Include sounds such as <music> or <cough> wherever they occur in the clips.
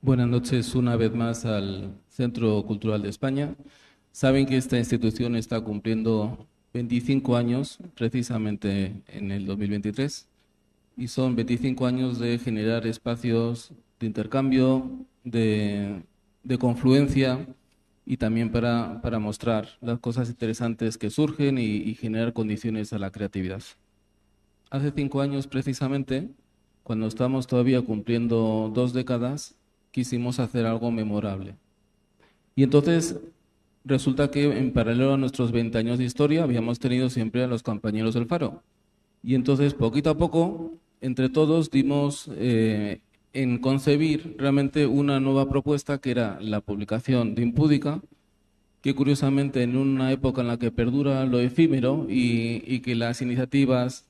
Buenas noches una vez más al Centro Cultural de España. Saben que esta institución está cumpliendo 25 años precisamente en el 2023 y son 25 años de generar espacios de intercambio, de, confluencia y también para, mostrar las cosas interesantes que surgen y, generar condiciones a la creatividad. Hace cinco años precisamente, cuando estábamos todavía cumpliendo dos décadas, quisimos hacer algo memorable. Y entonces resulta que en paralelo a nuestros 20 años de historia habíamos tenido siempre a los compañeros del Faro, y entonces, poquito a poco, entre todos dimos eh, en concebir realmente una nueva propuesta que era la publicación de Impúdica, que curiosamente en una época en la que perdura lo efímero y, y que las iniciativas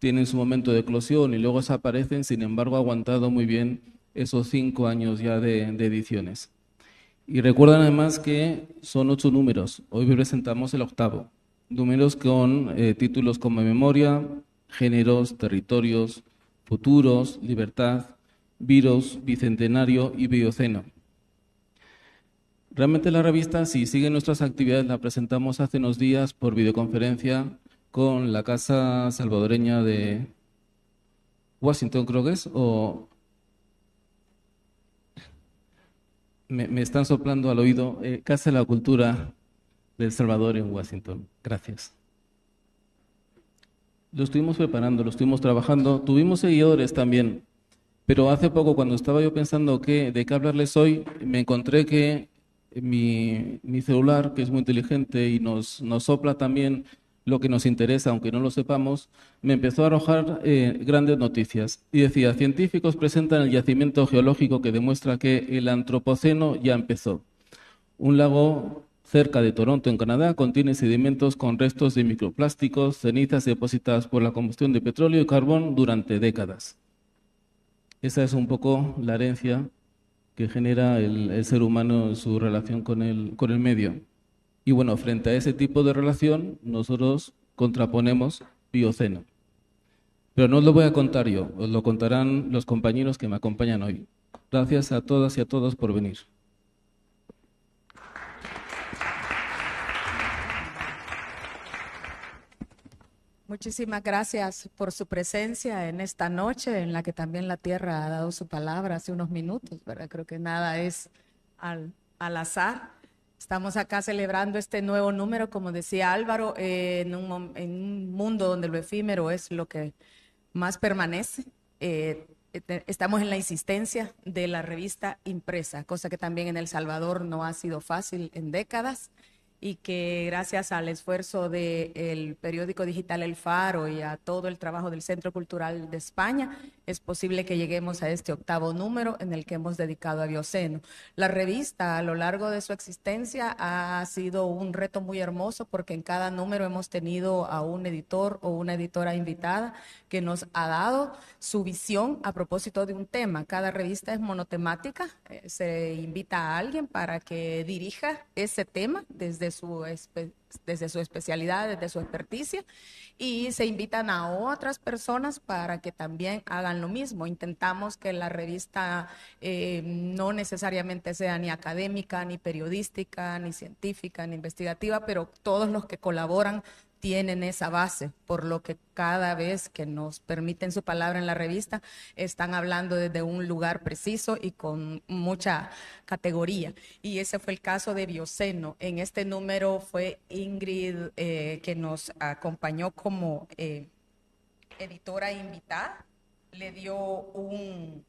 tienen su momento de eclosión y luego desaparecen, sin embargo ha aguantado muy bien esos cinco años ya de, ediciones. Y recuerdan además que son ocho números, hoy presentamos el octavo, números con eh, títulos como Memoria, géneros, territorios, futuros, libertad, virus, bicentenario y bioceno. Realmente la revista, si siguen nuestras actividades, la presentamos hace unos días por videoconferencia con la Casa Salvadoreña de Washington, creo que es, o... Me, están soplando al oído, eh, Casa de la Cultura del Salvador en Washington. Gracias. Lo estuvimos preparando, lo estuvimos trabajando, tuvimos seguidores también, pero hace poco cuando estaba yo pensando que, de qué hablarles hoy, me encontré que mi, celular, que es muy inteligente y nos, sopla también lo que nos interesa, aunque no lo sepamos, me empezó a arrojar eh, grandes noticias. Y decía, científicos presentan el yacimiento geológico que demuestra que el antropoceno ya empezó. Un lago cerca de Toronto, en Canadá, contiene sedimentos con restos de microplásticos, cenizas depositadas por la combustión de petróleo y carbón durante décadas. Esa es un poco la herencia que genera el, ser humano en su relación con el, con el medio. Y bueno, frente a ese tipo de relación, nosotros contraponemos Bioceno. Pero no os lo voy a contar yo, os lo contarán los compañeros que me acompañan hoy. Gracias a todas y a todos por venir. Muchísimas gracias por su presencia en esta noche en la que también la Tierra ha dado su palabra hace unos minutos, ¿verdad? Creo que nada es al, azar. Estamos acá celebrando este nuevo número, como decía Álvaro, en, un, mundo donde lo efímero es lo que más permanece. Eh, eh, estamos en la insistencia de la revista impresa, cosa que también en El Salvador no ha sido fácil en décadas y que gracias al esfuerzo del periódico digital El Faro y a todo el trabajo del Centro Cultural de España, es posible que lleguemos a este octavo número en el que hemos dedicado a Bioceno. La revista a lo largo de su existencia ha sido un reto muy hermoso porque en cada número hemos tenido a un editor o una editora invitada que nos ha dado su visión a propósito de un tema. Cada revista es monotemática, eh, se invita a alguien para que dirija ese tema desde su, desde su especialidad, desde su experticia, y se invitan a otras personas para que también hagan lo mismo. Intentamos que la revista eh, no necesariamente sea ni académica, ni periodística, ni científica, ni investigativa, pero todos los que colaboran tienen esa base, por lo que cada vez que nos permiten su palabra en la revista, están hablando desde un lugar preciso y con mucha categoría. Y ese fue el caso de Bioceno. En este número fue Ingrid eh, que nos acompañó como eh, editora invitada. Le dio un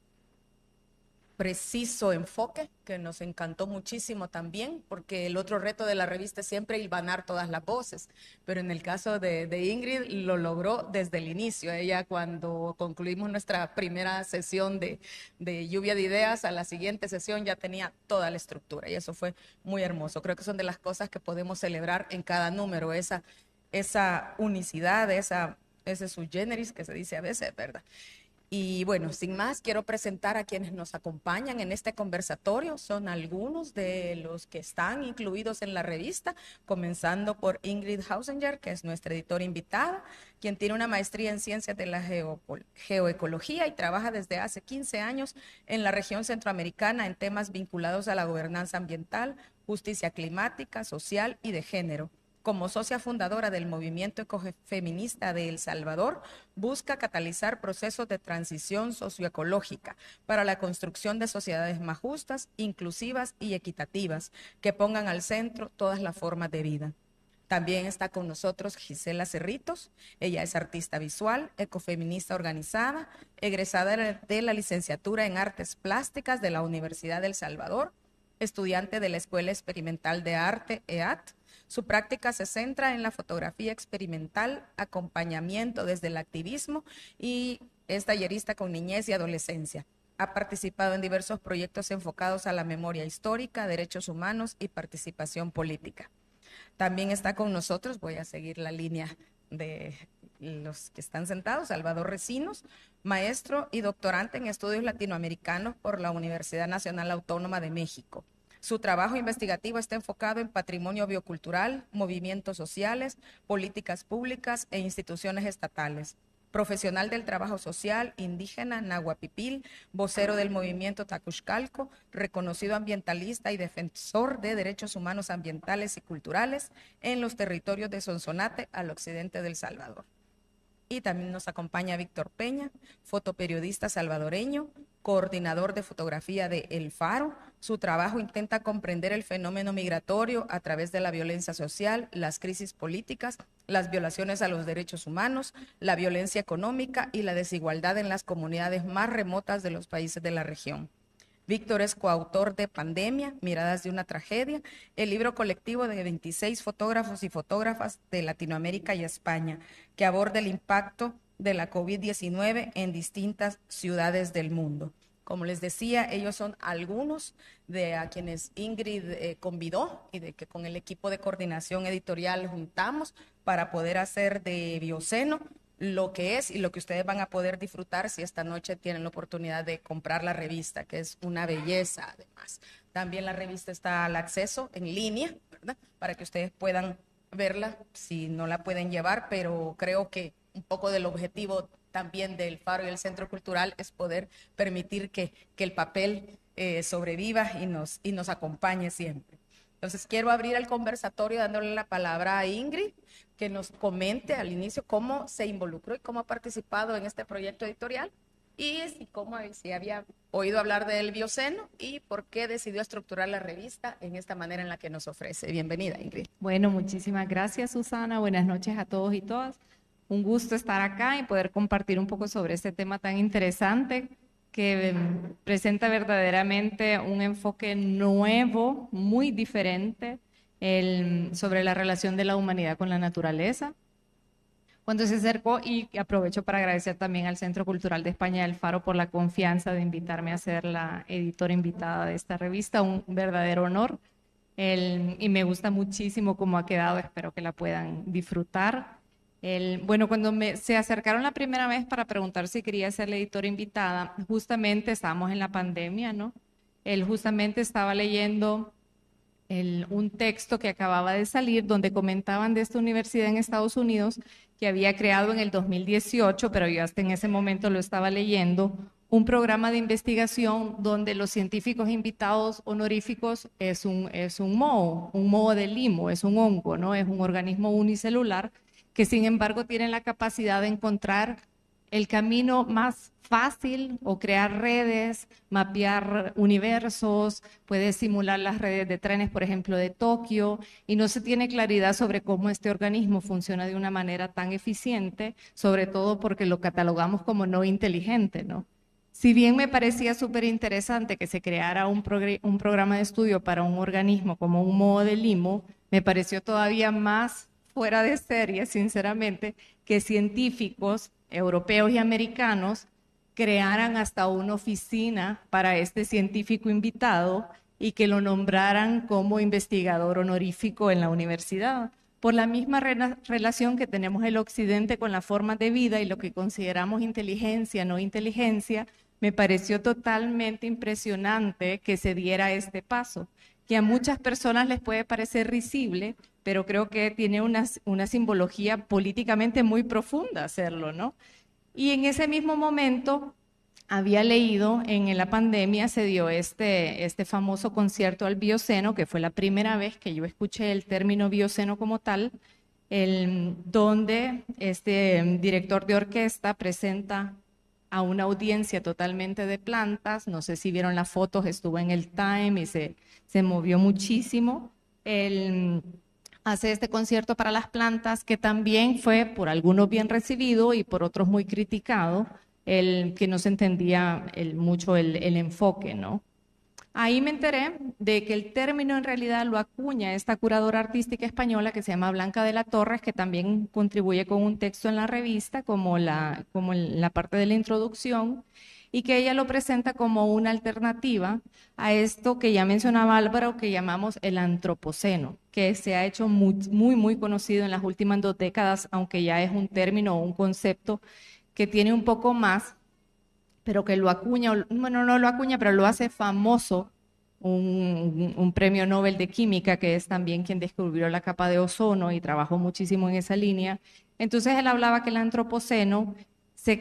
preciso enfoque, que nos encantó muchísimo también, porque el otro reto de la revista es siempre hilvanar todas las voces, pero en el caso de, Ingrid lo logró desde el inicio. Ella cuando concluimos nuestra primera sesión de, lluvia de ideas, a la siguiente sesión ya tenía toda la estructura y eso fue muy hermoso. Creo que son de las cosas que podemos celebrar en cada número, esa, esa unicidad, esa, ese su generis que se dice a veces, ¿verdad? Y bueno, sin más, quiero presentar a quienes nos acompañan en este conversatorio. Son algunos de los que están incluidos en la revista, comenzando por Ingrid Hausinger, que es nuestra editora invitada, quien tiene una maestría en ciencias de la geoecología y trabaja desde hace 15 años en la región centroamericana en temas vinculados a la gobernanza ambiental, justicia climática, social y de género como socia fundadora del movimiento ecofeminista de El Salvador, busca catalizar procesos de transición socioecológica para la construcción de sociedades más justas, inclusivas y equitativas que pongan al centro todas las formas de vida. También está con nosotros Gisela Cerritos. Ella es artista visual, ecofeminista organizada, egresada de la licenciatura en Artes Plásticas de la Universidad del El Salvador, estudiante de la Escuela Experimental de Arte EAT su práctica se centra en la fotografía experimental, acompañamiento desde el activismo y es tallerista con niñez y adolescencia. Ha participado en diversos proyectos enfocados a la memoria histórica, derechos humanos y participación política. También está con nosotros, voy a seguir la línea de los que están sentados, Salvador Recinos, maestro y doctorante en estudios latinoamericanos por la Universidad Nacional Autónoma de México. Su trabajo investigativo está enfocado en patrimonio biocultural, movimientos sociales, políticas públicas e instituciones estatales. Profesional del trabajo social, indígena, nahuapipil, vocero del movimiento Tacuchcalco, reconocido ambientalista y defensor de derechos humanos ambientales y culturales en los territorios de Sonsonate al occidente del Salvador. Y también nos acompaña Víctor Peña, fotoperiodista salvadoreño, coordinador de fotografía de El Faro, su trabajo intenta comprender el fenómeno migratorio a través de la violencia social, las crisis políticas, las violaciones a los derechos humanos, la violencia económica y la desigualdad en las comunidades más remotas de los países de la región. Víctor es coautor de Pandemia, Miradas de una Tragedia, el libro colectivo de 26 fotógrafos y fotógrafas de Latinoamérica y España, que aborda el impacto de la COVID-19 en distintas ciudades del mundo. Como les decía, ellos son algunos de a quienes Ingrid eh, convidó y de que con el equipo de coordinación editorial juntamos para poder hacer de Bioceno lo que es y lo que ustedes van a poder disfrutar si esta noche tienen la oportunidad de comprar la revista, que es una belleza además. También la revista está al acceso en línea, ¿verdad? Para que ustedes puedan verla si no la pueden llevar, pero creo que un poco del objetivo también del Faro y del Centro Cultural es poder permitir que, que el papel eh, sobreviva y nos, y nos acompañe siempre. Entonces quiero abrir el conversatorio dándole la palabra a Ingrid, que nos comente al inicio cómo se involucró y cómo ha participado en este proyecto editorial y este, cómo si había oído hablar del Bioceno y por qué decidió estructurar la revista en esta manera en la que nos ofrece. Bienvenida, Ingrid. Bueno, muchísimas gracias, Susana. Buenas noches a todos y todas un gusto estar acá y poder compartir un poco sobre este tema tan interesante que em, presenta verdaderamente un enfoque nuevo, muy diferente, sobre la relación de la humanidad con la naturaleza. Cuando se acercó, y aprovecho para agradecer también al Centro Cultural de España del Faro por la confianza de invitarme a ser la editora invitada de esta revista, un verdadero honor. y me gusta muchísimo cómo ha quedado, espero que la puedan disfrutar bueno, cuando me, se acercaron la primera vez para preguntar si quería ser la editora invitada, justamente estábamos en la pandemia, ¿no? Él justamente estaba leyendo un texto que acababa de salir donde comentaban de esta universidad en Estados Unidos que había creado en el 2018, pero yo hasta en ese momento lo estaba leyendo, un programa de investigación donde los científicos invitados honoríficos es un, es un moho, un moho de limo, es un hongo, ¿no? Es un organismo unicelular que sin embargo tienen la capacidad de encontrar el camino más fácil o crear redes, mapear universos, puede simular las redes de trenes, por ejemplo, de Tokio, y no se tiene claridad sobre cómo este organismo funciona de una manera tan eficiente, sobre todo porque lo catalogamos como no inteligente, ¿no? Si bien me parecía súper interesante que se creara un, un programa de estudio para un organismo como un modo de limo, me pareció todavía más fuera de serie, sinceramente, que científicos europeos y americanos crearan hasta una oficina para este científico invitado y que lo nombraran como investigador honorífico en la universidad, por la misma relación que tenemos el Occidente con la forma de vida y lo que consideramos inteligencia, no inteligencia, me pareció totalmente impresionante que se diera este paso, que a muchas personas les puede parecer risible, pero creo que tiene una, una simbología políticamente muy profunda hacerlo, ¿no? Y en ese mismo momento había leído en la pandemia se dio este, este famoso concierto al Bioceno, que fue la primera vez que yo escuché el término Bioceno como tal, el, donde este director de orquesta presenta a una audiencia totalmente de plantas. No sé si vieron las fotos, estuvo en el Time y se, se movió muchísimo. El, hace este concierto para las plantas, que también fue por algunos bien recibido y por otros muy criticado, el que no se entendía el, mucho el, enfoque, ¿no? Ahí me enteré de que el término en realidad lo acuña esta curadora artística española que se llama Blanca de la Torres, que también contribuye con un texto en la revista como, la, como la parte de la introducción, y que ella lo presenta como una alternativa a esto que ya mencionaba Álvaro, que llamamos el antropoceno, que se ha hecho muy, muy, conocido en las últimas dos décadas, aunque ya es un término o un concepto que tiene un poco más, pero que lo acuña, bueno, no lo acuña, pero lo hace famoso un, premio Nobel de Química, que es también quien descubrió la capa de ozono y trabajó muchísimo en esa línea. Entonces él hablaba que el antropoceno se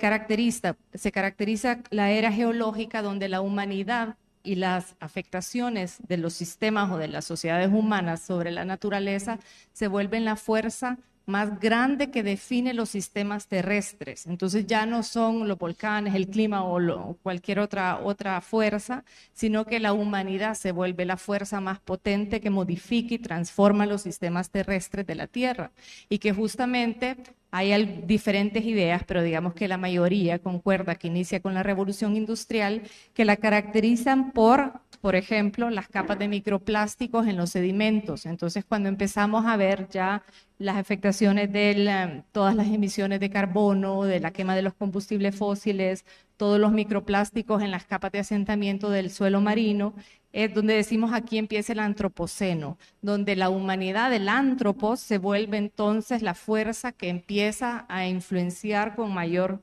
caracteriza, la era geológica donde la humanidad y las afectaciones de los sistemas o de las sociedades humanas sobre la naturaleza se vuelven la fuerza más grande que define los sistemas terrestres. Entonces ya no son los volcanes, el clima o, cualquier otra, otra fuerza, sino que la humanidad se vuelve la fuerza más potente que modifica y transforma los sistemas terrestres de la Tierra. Y que justamente hay diferentes ideas, pero digamos que la mayoría concuerda que inicia con la revolución industrial, que la caracterizan por, por ejemplo, las capas de microplásticos en los sedimentos. Entonces, cuando empezamos a ver ya las afectaciones de todas las emisiones de carbono, de la quema de los combustibles fósiles, todos los microplásticos en las capas de asentamiento del suelo marino, es donde decimos aquí empieza el antropoceno, donde la humanidad del antropo se vuelve entonces la fuerza que empieza a influenciar con mayor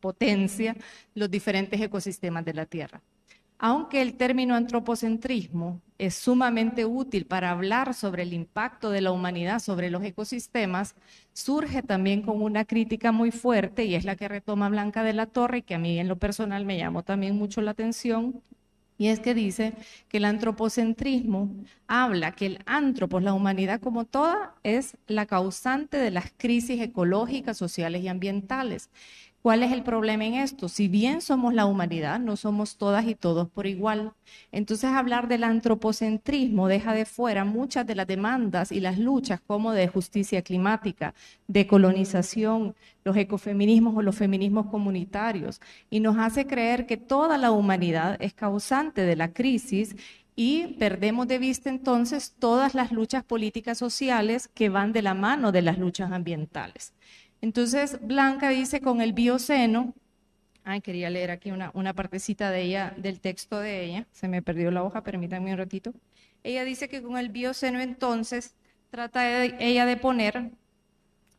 potencia los diferentes ecosistemas de la Tierra. Aunque el término antropocentrismo es sumamente útil para hablar sobre el impacto de la humanidad sobre los ecosistemas, surge también con una crítica muy fuerte y es la que retoma Blanca de la Torre y que a mí en lo personal me llamó también mucho la atención y es que dice que el antropocentrismo habla que el antropo, la humanidad como toda, es la causante de las crisis ecológicas, sociales y ambientales, ¿Cuál es el problema en esto? Si bien somos la humanidad, no somos todas y todos por igual. Entonces hablar del antropocentrismo deja de fuera muchas de las demandas y las luchas como de justicia climática, de colonización, los ecofeminismos o los feminismos comunitarios, y nos hace creer que toda la humanidad es causante de la crisis y perdemos de vista entonces todas las luchas políticas sociales que van de la mano de las luchas ambientales. Entonces, Blanca dice con el bioceno, ay, quería leer aquí una, partecita de ella, del texto de ella, se me perdió la hoja, permítanme un ratito. Ella dice que con el bioceno entonces trata ella de poner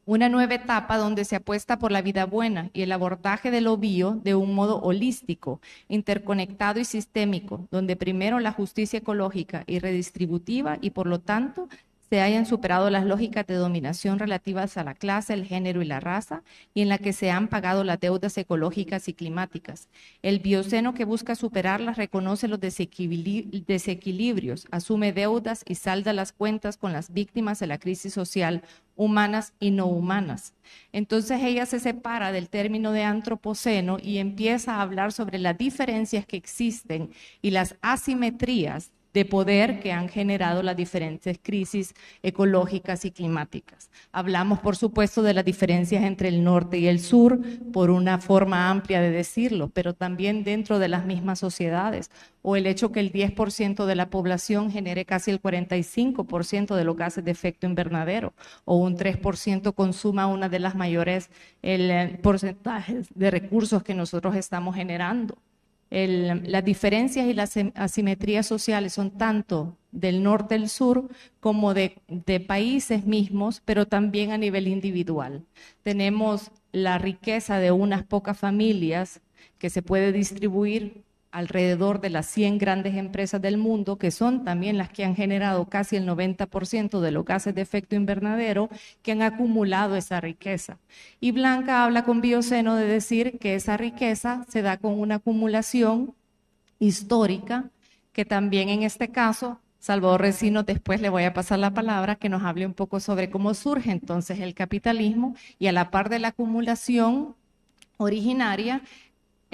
una nueva etapa donde se apuesta por la vida buena y el abordaje de lo bio de un modo holístico, interconectado y sistémico, donde primero la justicia ecológica y redistributiva y por lo tanto se hayan superado las lógicas de dominación relativas a la clase, el género y la raza, y en la que se han pagado las deudas ecológicas y climáticas. El bioceno que busca superarlas reconoce los desequilibrios, asume deudas y salda las cuentas con las víctimas de la crisis social, humanas y no humanas. Entonces ella se separa del término de antropoceno y empieza a hablar sobre las diferencias que existen y las asimetrías de poder que han generado las diferentes crisis ecológicas y climáticas. Hablamos, por supuesto, de las diferencias entre el norte y el sur, por una forma amplia de decirlo, pero también dentro de las mismas sociedades, o el hecho que el 10% de la población genere casi el 45% de los gases de efecto invernadero, o un 3% consuma una de las mayores eh, porcentajes de recursos que nosotros estamos generando las diferencias y las asimetrías sociales son tanto del norte del sur como de, países mismos, pero también a nivel individual. Tenemos la riqueza de unas pocas familias que se puede distribuir alrededor de las 100 grandes empresas del mundo, que son también las que han generado casi el 90% de los gases de efecto invernadero, que han acumulado esa riqueza. Y Blanca habla con Bioceno de decir que esa riqueza se da con una acumulación histórica, que también en este caso Salvador Recino, después le voy a pasar la palabra, que nos hable un poco sobre cómo surge entonces el capitalismo y a la par de la acumulación originaria,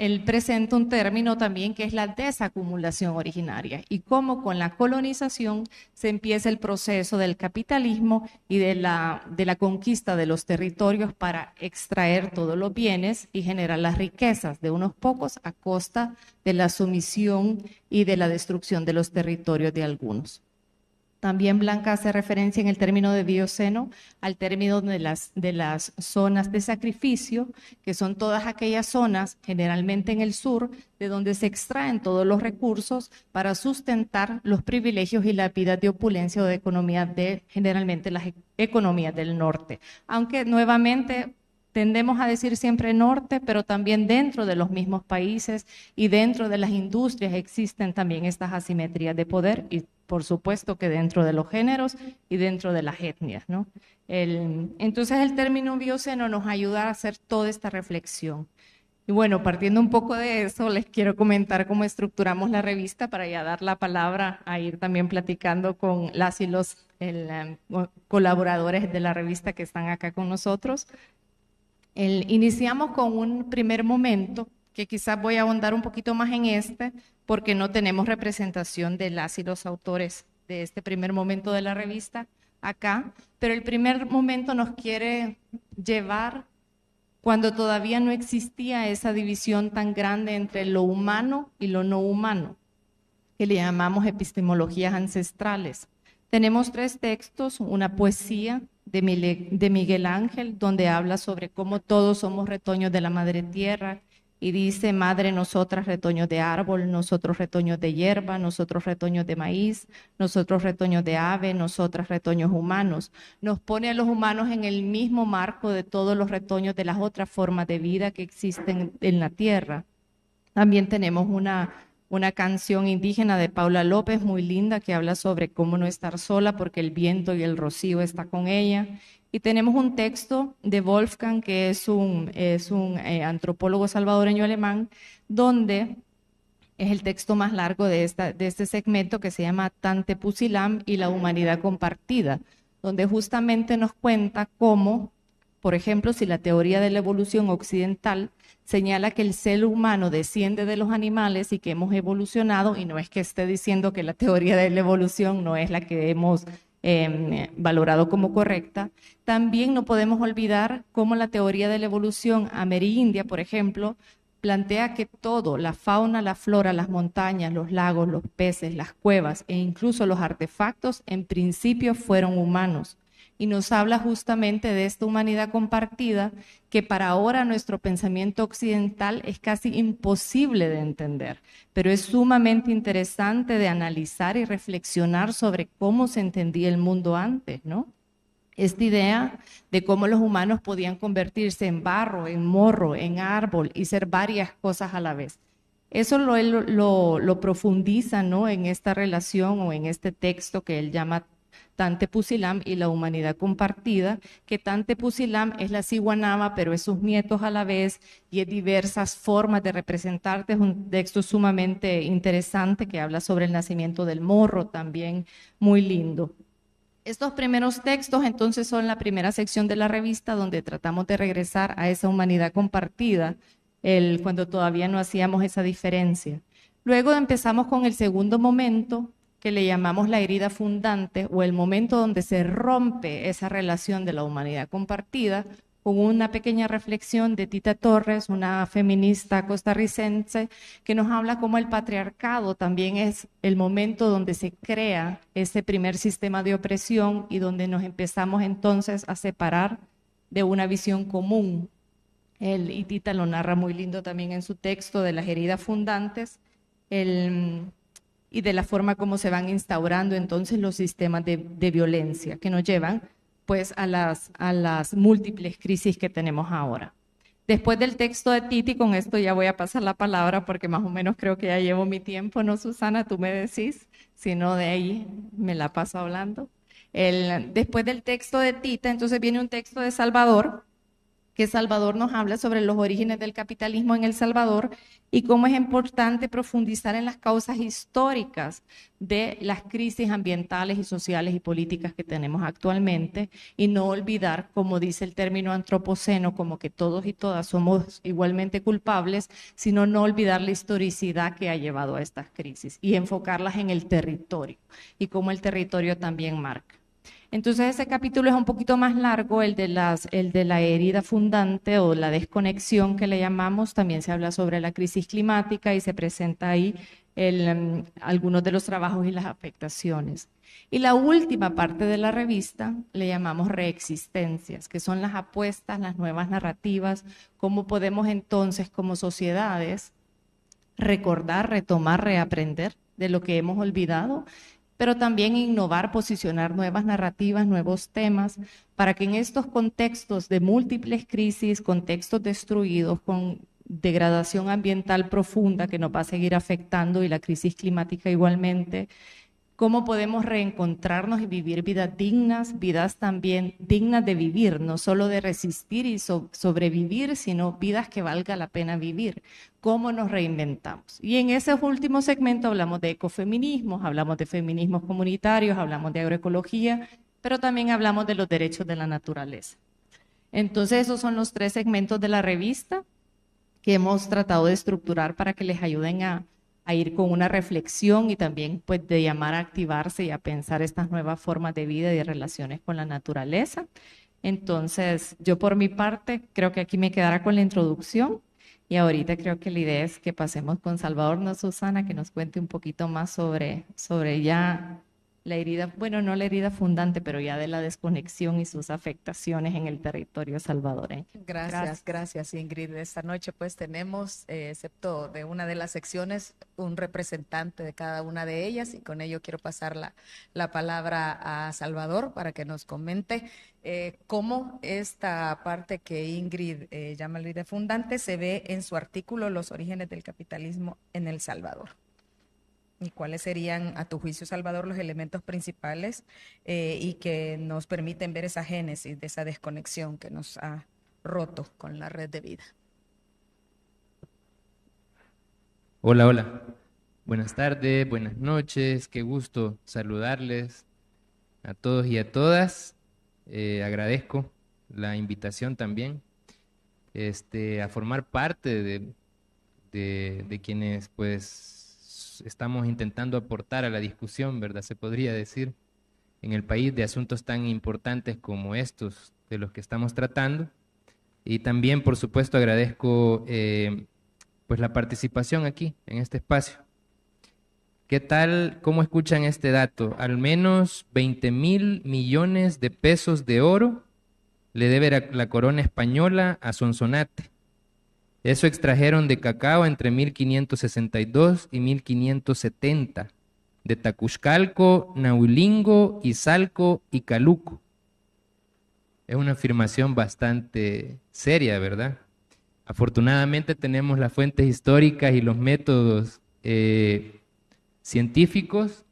él presenta un término también que es la desacumulación originaria y cómo con la colonización se empieza el proceso del capitalismo y de la, de la conquista de los territorios para extraer todos los bienes y generar las riquezas de unos pocos a costa de la sumisión y de la destrucción de los territorios de algunos. También Blanca hace referencia en el término de bioceno al término de las, de las zonas de sacrificio, que son todas aquellas zonas, generalmente en el sur, de donde se extraen todos los recursos para sustentar los privilegios y la vida de opulencia o de economía de generalmente las e-, economías del norte. Aunque nuevamente Tendemos a decir siempre norte, pero también dentro de los mismos países y dentro de las industrias existen también estas asimetrías de poder y por supuesto que dentro de los géneros y dentro de las etnias. entonces el término bioceno nos ayuda a hacer toda esta reflexión. Y bueno, partiendo un poco de eso, les quiero comentar cómo estructuramos la revista para ya dar la palabra a ir también platicando con las y los eh, colaboradores de la revista que están acá con nosotros iniciamos con un primer momento, que quizás voy a ahondar un poquito más en este, porque no tenemos representación de las y los autores de este primer momento de la revista acá, pero el primer momento nos quiere llevar cuando todavía no existía esa división tan grande entre lo humano y lo no humano, que le llamamos epistemologías ancestrales. Tenemos tres textos, una poesía de Miguel Ángel, donde habla sobre cómo todos somos retoños de la madre tierra y dice, madre, nosotras retoños de árbol, nosotros retoños de hierba, nosotros retoños de maíz, nosotros retoños de ave, nosotras retoños humanos. Nos pone a los humanos en el mismo marco de todos los retoños de las otras formas de vida que existen en la tierra. También tenemos una una canción indígena de Paula López muy linda que habla sobre cómo no estar sola porque el viento y el rocío está con ella. Y tenemos un texto de Wolfgang, que es un, es un eh, antropólogo salvadoreño alemán, donde es el texto más largo de, esta, de este segmento que se llama Tante Pusilam y la humanidad compartida, donde justamente nos cuenta cómo por ejemplo, si la teoría de la evolución occidental señala que el ser humano desciende de los animales y que hemos evolucionado, y no es que esté diciendo que la teoría de la evolución no es la que hemos em, valorado como correcta, también no podemos olvidar cómo la teoría de la evolución amerindia, por ejemplo, plantea que todo, la fauna, la flora, las montañas, los lagos, los peces, las cuevas e incluso los artefactos, en principio fueron humanos y nos habla justamente de esta humanidad compartida que para ahora nuestro pensamiento occidental es casi imposible de entender, pero es sumamente interesante de analizar y reflexionar sobre cómo se entendía el mundo antes, ¿no? Esta idea de cómo los humanos podían convertirse en barro, en morro, en árbol y ser varias cosas a la vez. Eso lo, lo, profundiza ¿no? en esta relación o en este texto que él llama Tante Pusilam y la humanidad compartida, que Tante Pusilam es la Siwanama, pero es sus nietos a la vez y es diversas formas de representarte. Es un texto sumamente interesante que habla sobre el nacimiento del morro, también muy lindo. Estos primeros textos entonces son la primera sección de la revista donde tratamos de regresar a esa humanidad compartida, el, cuando todavía no hacíamos esa diferencia. Luego empezamos con el segundo momento, que le llamamos la herida fundante o el momento donde se rompe esa relación de la humanidad compartida, con una pequeña reflexión de Tita Torres, una feminista costarricense, que nos habla cómo el patriarcado también es el momento donde se crea ese primer sistema de opresión y donde nos empezamos entonces a separar de una visión común. y Tita lo narra muy lindo también en su texto de las heridas fundantes. El, y de la forma como se van instaurando entonces los sistemas de, violencia que nos llevan pues a las, a las múltiples crisis que tenemos ahora. Después del texto de Titi, con esto ya voy a pasar la palabra porque más o menos creo que ya llevo mi tiempo, ¿no, Susana? Tú me decís, sino de ahí me la paso hablando. El, después del texto de Tita, entonces viene un texto de Salvador, que Salvador nos habla sobre los orígenes del capitalismo en El Salvador y cómo es importante profundizar en las causas históricas de las crisis ambientales y sociales y políticas que tenemos actualmente y no olvidar, como dice el término antropoceno, como que todos y todas somos igualmente culpables, sino no olvidar la historicidad que ha llevado a estas crisis y enfocarlas en el territorio y cómo el territorio también marca. Entonces ese capítulo es un poquito más largo, el de, la herida fundante o la desconexión que le llamamos, también se habla sobre la crisis climática y se presenta ahí em, algunos de los trabajos y las afectaciones. Y la última parte de la revista le llamamos reexistencias, que son las apuestas, las nuevas narrativas, cómo podemos entonces como sociedades recordar, retomar, reaprender de lo que hemos olvidado pero también innovar, posicionar nuevas narrativas, nuevos temas, para que en estos contextos de múltiples crisis, contextos destruidos, con degradación ambiental profunda que nos va a seguir afectando y la crisis climática igualmente, cómo podemos reencontrarnos y vivir vidas dignas, vidas también dignas de vivir, no solo de resistir y sobrevivir, sino vidas que valga la pena vivir, cómo nos reinventamos. Y en ese último segmento hablamos de ecofeminismos, hablamos de feminismos comunitarios, hablamos de agroecología, pero también hablamos de los derechos de la naturaleza. Entonces, esos son los tres segmentos de la revista que hemos tratado de estructurar para que les ayuden a a ir con una reflexión y también pues de llamar a activarse y a pensar estas nuevas formas de vida y de relaciones con la naturaleza. Entonces, yo por mi parte creo que aquí me quedará con la introducción y ahorita creo que la idea es que pasemos con Salvador, no Susana, que nos cuente un poquito más sobre, sobre ya la herida, bueno, no la herida fundante, pero ya de la desconexión y sus afectaciones en el territorio salvadoreño. Gracias, gracias, Ingrid. Esta noche pues tenemos, eh, excepto de una de las secciones, un representante de cada una de ellas y con ello quiero pasar la, palabra a Salvador para que nos comente eh, cómo esta parte que Ingrid eh, llama la herida fundante se ve en su artículo Los orígenes del capitalismo en El Salvador y cuáles serían, a tu juicio, Salvador, los elementos principales eh, y que nos permiten ver esa génesis de esa desconexión que nos ha roto con la red de vida. Hola, hola. Buenas tardes, buenas noches. Qué gusto saludarles a todos y a todas. Eh, agradezco la invitación también este, a formar parte de, de quienes pues estamos intentando aportar a la discusión, ¿verdad? Se podría decir, en el país de asuntos tan importantes como estos de los que estamos tratando. Y también, por supuesto, agradezco eh, pues la participación aquí, en este espacio. ¿Qué tal? ¿Cómo escuchan este dato? Al menos 20 mil millones de pesos de oro le debe la corona española a Sonsonate eso extrajeron de Cacao entre 1562 y 1570, de Tacuxcalco, Nahuilingo, Izalco y Caluco. Es una afirmación bastante seria, ¿verdad? Afortunadamente tenemos las fuentes históricas y los métodos eh, científicos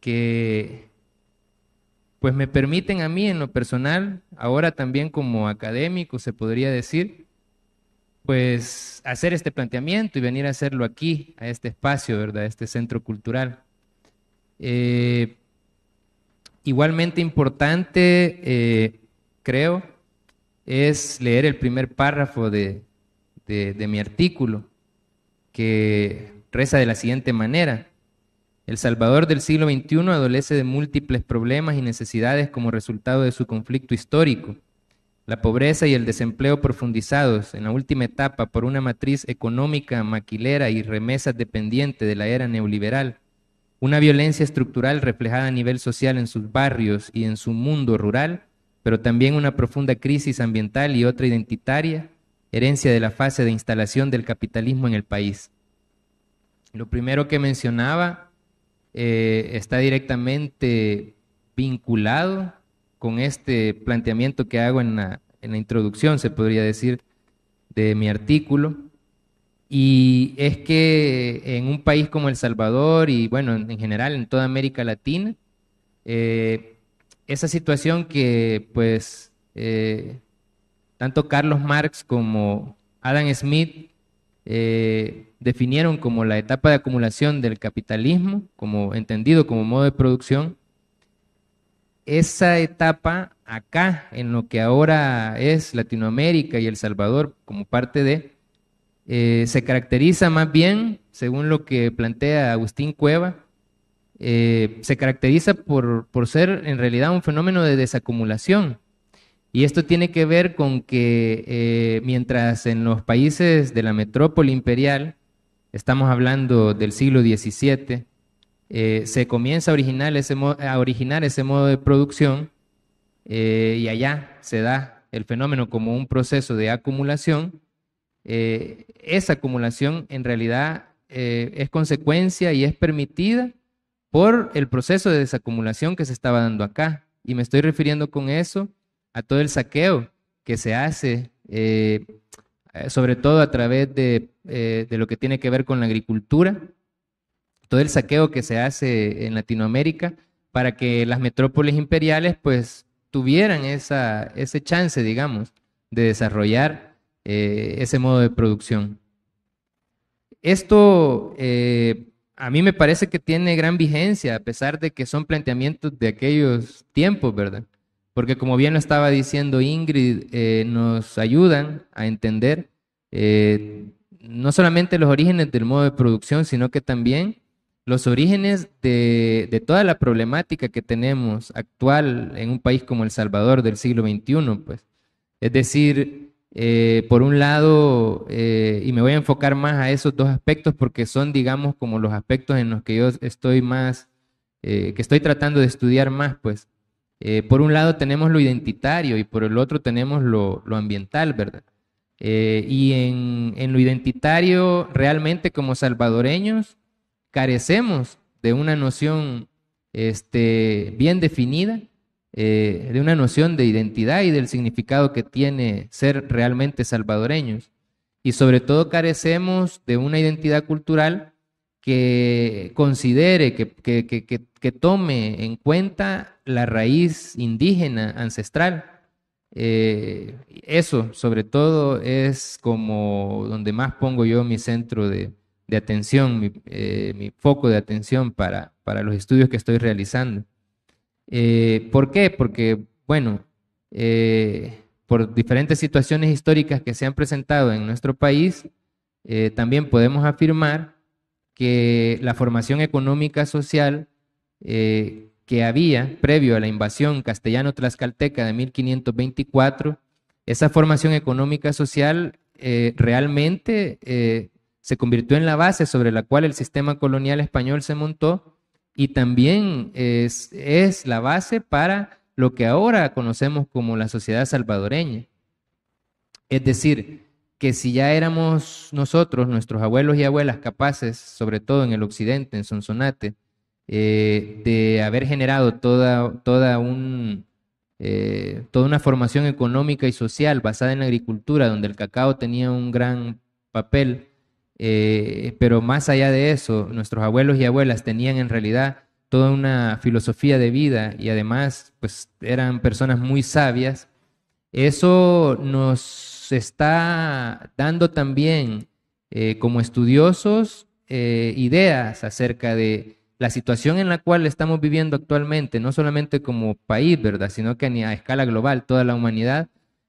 que pues me permiten a mí en lo personal, ahora también como académico se podría decir, pues hacer este planteamiento y venir a hacerlo aquí, a este espacio, ¿verdad? A este centro cultural. Eh, igualmente importante, eh, creo, es leer el primer párrafo de mi artículo, que reza de la siguiente manera. El Salvador del siglo XXI adolece de múltiples problemas y necesidades como resultado de su conflicto histórico la pobreza y el desempleo profundizados en la última etapa por una matriz económica maquilera y remesas dependiente de la era neoliberal. Una violencia estructural reflejada a nivel social en sus barrios y en su mundo rural, pero también una profunda crisis ambiental y otra identitaria, herencia de la fase de instalación del capitalismo en el país. Lo primero que mencionaba eh, está directamente vinculado con este planteamiento que hago en la, introducción, se podría decir, de mi artículo. Y es que en un país como El Salvador y bueno, en general en toda América Latina, eh, esa situación que pues eh, tanto Carlos Marx como Adam Smith eh, definieron como la etapa de acumulación del capitalismo, como entendido como modo de producción, esa etapa acá, en lo que ahora es Latinoamérica y El Salvador como parte de, eh, se caracteriza más bien, según lo que plantea Agustín Cueva, eh, se caracteriza por, ser en realidad un fenómeno de desacumulación. Y esto tiene que ver con que eh, mientras en los países de la metrópoli imperial, estamos hablando del siglo XVII, eh, se comienza a originar ese, modo de producción eh, y allá se da el fenómeno como un proceso de acumulación. Eh, esa acumulación en realidad es consecuencia y es permitida por el proceso de desacumulación que se estaba dando acá. Y me estoy refiriendo con eso a todo el saqueo que se hace sobre todo a través de, lo que tiene que ver con la agricultura, todo el saqueo que se hace en Latinoamérica para que las metrópolis imperiales pues tuvieran esa, ese chance, digamos, de desarrollar eh, ese modo de producción. Esto eh, a mí me parece que tiene gran vigencia, a pesar de que son planteamientos de aquellos tiempos, ¿verdad? Porque como bien lo estaba diciendo Ingrid, eh, nos ayudan a entender no solamente los orígenes del modo de producción, sino que también los orígenes de, toda la problemática que tenemos actual en un país como El Salvador del siglo XXI, pues. Es decir, eh, por un lado, eh, y me voy a enfocar más a esos dos aspectos porque son, digamos, como los aspectos en los que yo estoy más, eh, que estoy tratando de estudiar más, pues. por un lado tenemos lo identitario y por el otro tenemos lo, ambiental, ¿verdad? y en lo identitario, realmente como salvadoreños, carecemos de una noción este, bien definida, eh, de una noción de identidad y del significado que tiene ser realmente salvadoreños. Y sobre todo carecemos de una identidad cultural que considere, que, tome en cuenta la raíz indígena ancestral. Eh, eso, sobre todo, es como donde más pongo yo mi centro de, de atención, eh, mi, foco de atención para, para, los estudios que estoy realizando. Eh, ¿Por qué? Porque, bueno, eh, por diferentes situaciones históricas que se han presentado en nuestro país, también podemos afirmar que la formación económica social que había previo a la invasión castellano-tlaxcalteca de 1524, esa formación económica social realmente se convirtió en la base sobre la cual el sistema colonial español se montó y también es, la base para lo que ahora conocemos como la sociedad salvadoreña. Es decir, que si ya éramos nosotros, nuestros abuelos y abuelas, capaces, sobre todo en el occidente, en Sonsonate, eh, de haber generado eh, toda una formación económica y social basada en la agricultura, donde el cacao tenía un gran papel, eh, pero más allá de eso, nuestros abuelos y abuelas tenían en realidad toda una filosofía de vida y además pues eran personas muy sabias. Eso nos está dando también eh, como estudiosos eh, ideas acerca de la situación en la cual estamos viviendo actualmente, no solamente como país, ¿verdad? Sino que a escala global, toda la humanidad,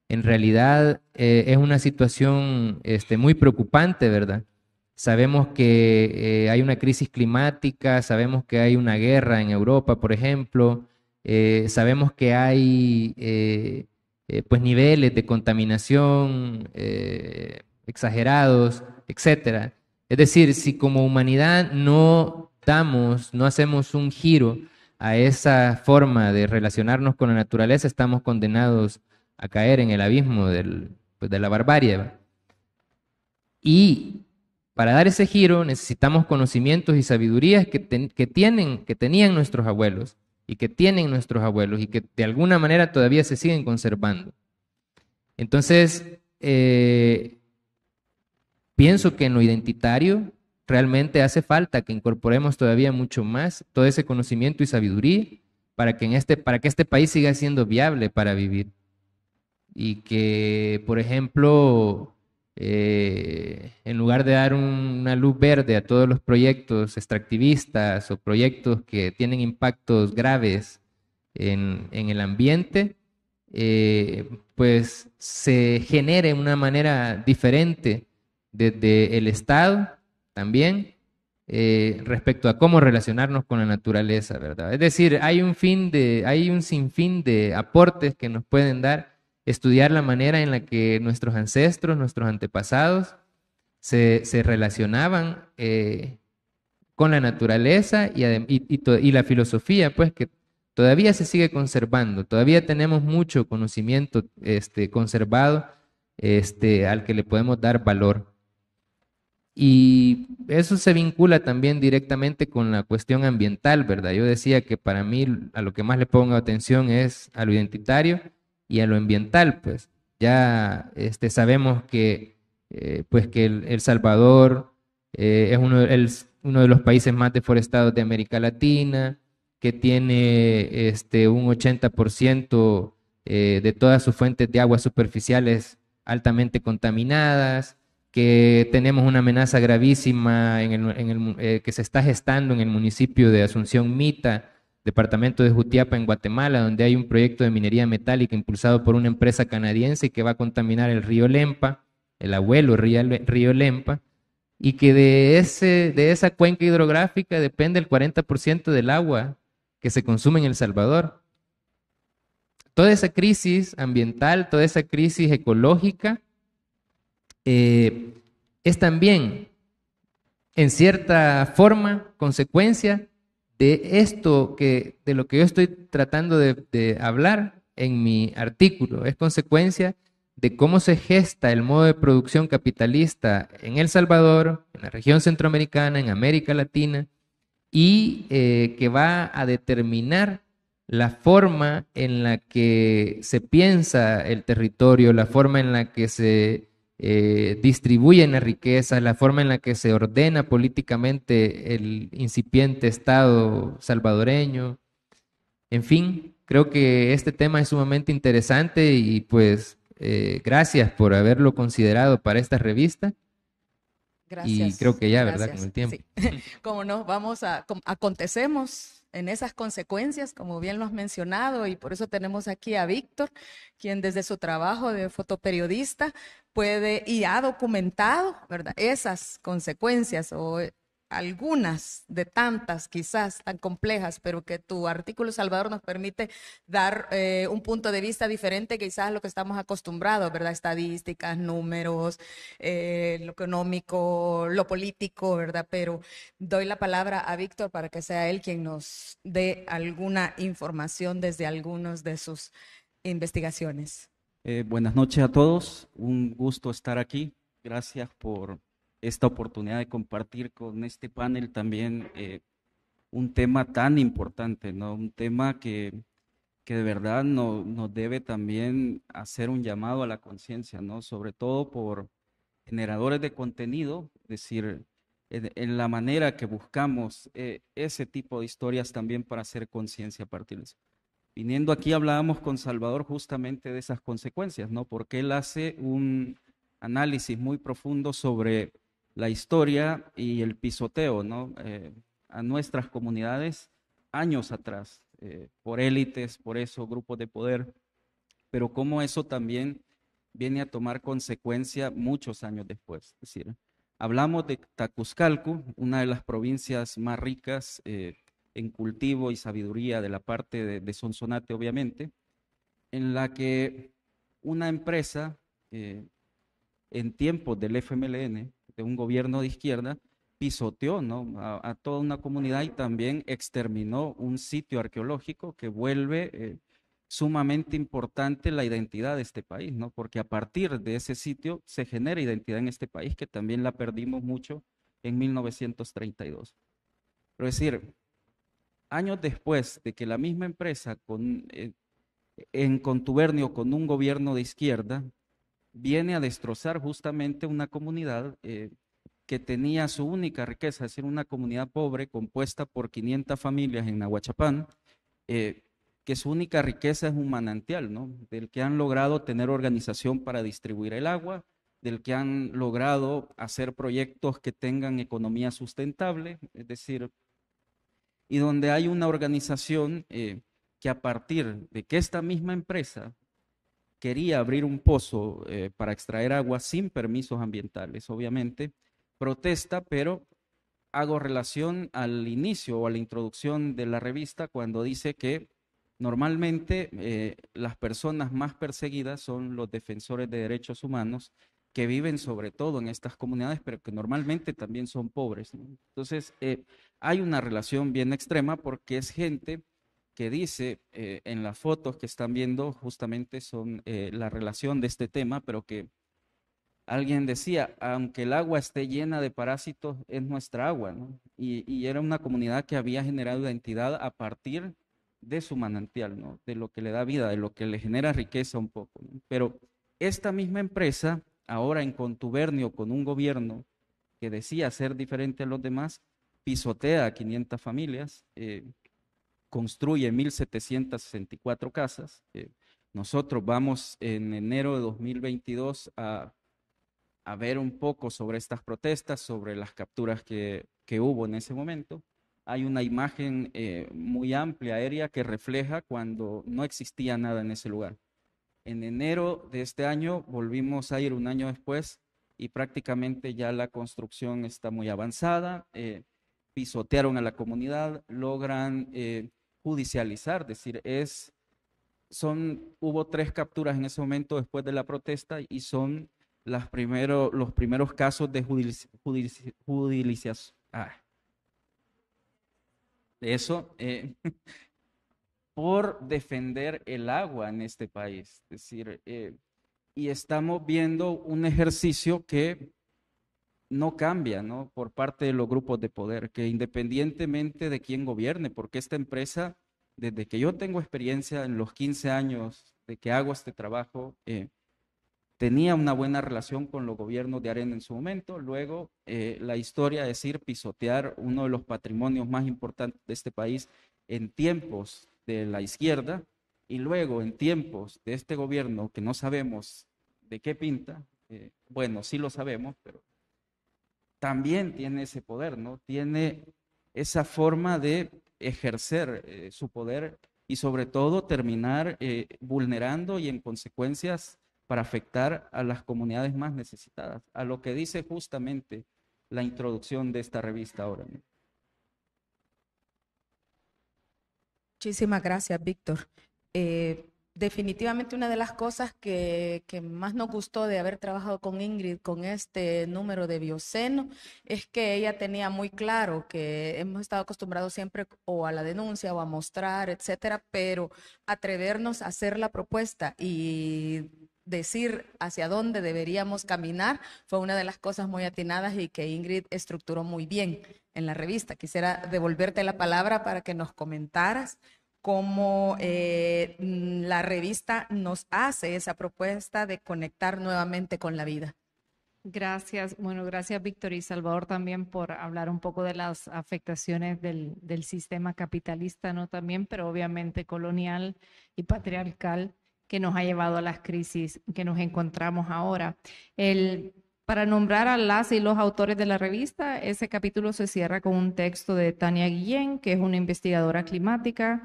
en realidad es una situación este, muy preocupante, ¿verdad? Sabemos que eh, hay una crisis climática, sabemos que hay una guerra en Europa, por ejemplo, eh, sabemos que hay eh, pues niveles de contaminación exagerados, etc. Es decir, si como humanidad no damos, no hacemos un giro a esa forma de relacionarnos con la naturaleza, estamos condenados a caer en el abismo pues, de la barbarie. Y para dar ese giro necesitamos conocimientos y sabidurías que, tienen, que tenían nuestros abuelos y que tienen nuestros abuelos y que de alguna manera todavía se siguen conservando. Entonces, eh, pienso que en lo identitario realmente hace falta que incorporemos todavía mucho más todo ese conocimiento y sabiduría para que, este, para que este país siga siendo viable para vivir. Y que, por ejemplo, eh, en lugar de dar una luz verde a todos los proyectos extractivistas o proyectos que tienen impactos graves en, el ambiente, eh, pues se genere una manera diferente desde el Estado también eh, respecto a cómo relacionarnos con la naturaleza, ¿verdad? Es decir, hay un fin de, hay un sinfín de aportes que nos pueden dar estudiar la manera en la que nuestros ancestros, nuestros antepasados se, relacionaban eh, con la naturaleza y, la filosofía, pues que todavía se sigue conservando, todavía tenemos mucho conocimiento este, conservado este, al que le podemos dar valor. Y eso se vincula también directamente con la cuestión ambiental, ¿verdad? Yo decía que para mí a lo que más le pongo atención es a lo identitario, y a lo ambiental, pues. Ya este, sabemos que, eh, pues que el, Salvador eh, es uno, uno de los países más deforestados de América Latina, que tiene este, un 80% ciento eh, de todas sus fuentes de aguas superficiales altamente contaminadas, que tenemos una amenaza gravísima en el, que se está gestando en el municipio de Asunción Mita, departamento de Jutiapa en Guatemala, donde hay un proyecto de minería metálica impulsado por una empresa canadiense que va a contaminar el río Lempa, el abuelo río Lempa, y que de, ese, de esa cuenca hidrográfica depende el 40% del agua que se consume en El Salvador. Toda esa crisis ambiental, toda esa crisis ecológica, eh, es también, en cierta forma, consecuencia de esto que, de lo que yo estoy tratando de, hablar en mi artículo. Es consecuencia de cómo se gesta el modo de producción capitalista en El Salvador, en la región centroamericana, en América Latina, y eh, que va a determinar la forma en la que se piensa el territorio, la forma en la que se eh, distribuyen la riqueza, la forma en la que se ordena políticamente el incipiente Estado salvadoreño. En fin, creo que este tema es sumamente interesante y pues eh, gracias por haberlo considerado para esta revista. Gracias. Y creo que ya, ¿verdad? Con el tiempo. <laughs> Como nos vamos a, acontecemos en esas consecuencias, como bien lo has mencionado, y por eso tenemos aquí a Víctor, quien desde su trabajo de fotoperiodista puede y ha documentado esas consecuencias o algunas de tantas quizás tan complejas, pero que tu artículo, Salvador, nos permite dar eh, un punto de vista diferente quizás a lo que estamos acostumbrados, ¿verdad? Estadísticas, números, eh, lo económico, lo político, ¿verdad? Pero doy la palabra a Víctor para que sea él quien nos dé alguna información desde algunos de sus investigaciones. Eh, buenas noches a todos, un gusto estar aquí. Gracias por esta oportunidad de compartir con este panel también eh, un tema tan importante, ¿no? Un tema que, que de verdad no, nos debe también hacer un llamado a la conciencia, ¿no? Sobre todo por generadores de contenido, es decir, en, la manera que buscamos eh, ese tipo de historias también para hacer conciencia a partir de eso. Viniendo aquí hablábamos con Salvador justamente de esas consecuencias, ¿no? Porque él hace un análisis muy profundo sobre la historia y el pisoteo eh, a nuestras comunidades años atrás, eh, por élites, por eso, grupos de poder, pero cómo eso también viene a tomar consecuencia muchos años después. Es decir, hablamos de Tacuzcalco, una de las provincias más ricas eh, en cultivo y sabiduría de la parte de, de Sonsonate, obviamente, en la que una empresa en tiempos del FMLN, de un gobierno de izquierda, pisoteó ¿no? a, toda una comunidad y también exterminó un sitio arqueológico que vuelve eh, sumamente importante la identidad de este país, ¿no? porque a partir de ese sitio se genera identidad en este país que también la perdimos mucho en 1932. Pero es decir, años después de que la misma empresa con, eh, en contubernio con un gobierno de izquierda viene a destrozar justamente una comunidad eh, que tenía su única riqueza, es decir, una comunidad pobre compuesta por 500 familias en Nahuachapán, eh, que su única riqueza es un manantial, ¿no? Del que han logrado tener organización para distribuir el agua, del que han logrado hacer proyectos que tengan economía sustentable, es decir, y donde hay una organización eh, que a partir de que esta misma empresa quería abrir un pozo eh, para extraer agua sin permisos ambientales, obviamente. Protesta, pero hago relación al inicio o a la introducción de la revista cuando dice que normalmente eh, las personas más perseguidas son los defensores de derechos humanos que viven sobre todo en estas comunidades, pero que normalmente también son pobres. Entonces, eh, hay una relación bien extrema porque es gente que dice eh, en las fotos que están viendo, justamente son eh, la relación de este tema, pero que alguien decía, aunque el agua esté llena de parásitos, es nuestra agua, ¿no? Y, era una comunidad que había generado identidad a partir de su manantial, ¿no? De lo que le da vida, de lo que le genera riqueza un poco. Pero esta misma empresa, ahora en contubernio con un gobierno que decía ser diferente a los demás, pisotea a 500 familias. Eh, construye 1.764 casas. Eh, nosotros vamos en enero de 2022 a, ver un poco sobre estas protestas, sobre las capturas que, que hubo en ese momento. Hay una imagen eh, muy amplia, aérea, que refleja cuando no existía nada en ese lugar. En enero de este año volvimos a ir un año después y prácticamente ya la construcción está muy avanzada. Eh, pisotearon a la comunidad, logran judicializar, decir, es, son, hubo tres capturas en ese momento después de la protesta y son los primeros casos de de ah. Eso, eh, <laughs> por defender el agua en este país. Es decir, eh, y estamos viendo un ejercicio que no cambia ¿no? por parte de los grupos de poder, que independientemente de quién gobierne, porque esta empresa, desde que yo tengo experiencia en los 15 años de que hago este trabajo, eh, tenía una buena relación con los gobiernos de Arena en su momento, luego eh, la historia es ir pisotear uno de los patrimonios más importantes de este país en tiempos de la izquierda y luego en tiempos de este gobierno que no sabemos de qué pinta, eh, bueno, sí lo sabemos, pero también tiene ese poder, ¿no? Tiene esa forma de ejercer eh, su poder y sobre todo terminar eh, vulnerando y en consecuencias para afectar a las comunidades más necesitadas, a lo que dice justamente la introducción de esta revista ahora. Muchísimas gracias, Víctor. Eh, definitivamente una de las cosas que, más nos gustó de haber trabajado con Ingrid con este número de bioceno es que ella tenía muy claro que hemos estado acostumbrados siempre o a la denuncia o a mostrar, etcétera, pero atrevernos a hacer la propuesta y decir hacia dónde deberíamos caminar fue una de las cosas muy atinadas y que Ingrid estructuró muy bien en la revista. Quisiera devolverte la palabra para que nos comentaras cómo eh, mm, la revista nos hace esa propuesta de conectar nuevamente con la vida. Gracias, bueno, gracias Víctor y Salvador también por hablar un poco de las afectaciones del, sistema capitalista, ¿no? También, pero obviamente colonial y patriarcal que nos ha llevado a las crisis que nos encontramos ahora. para nombrar a las y los autores de la revista, ese capítulo se cierra con un texto de Tania Guillén, que es una investigadora climática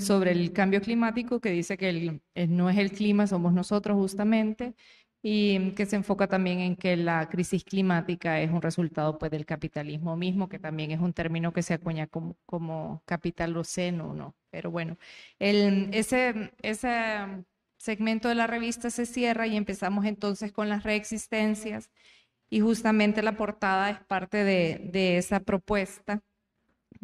sobre el cambio climático que dice que eh, no es el clima, somos nosotros justamente, y que se enfoca también en que la crisis climática es un resultado pues, del capitalismo mismo, que también es un término que se acuña como, como seno ¿no? Pero bueno, ese, segmento de la revista se cierra y empezamos entonces con las reexistencias y justamente la portada es parte de esa propuesta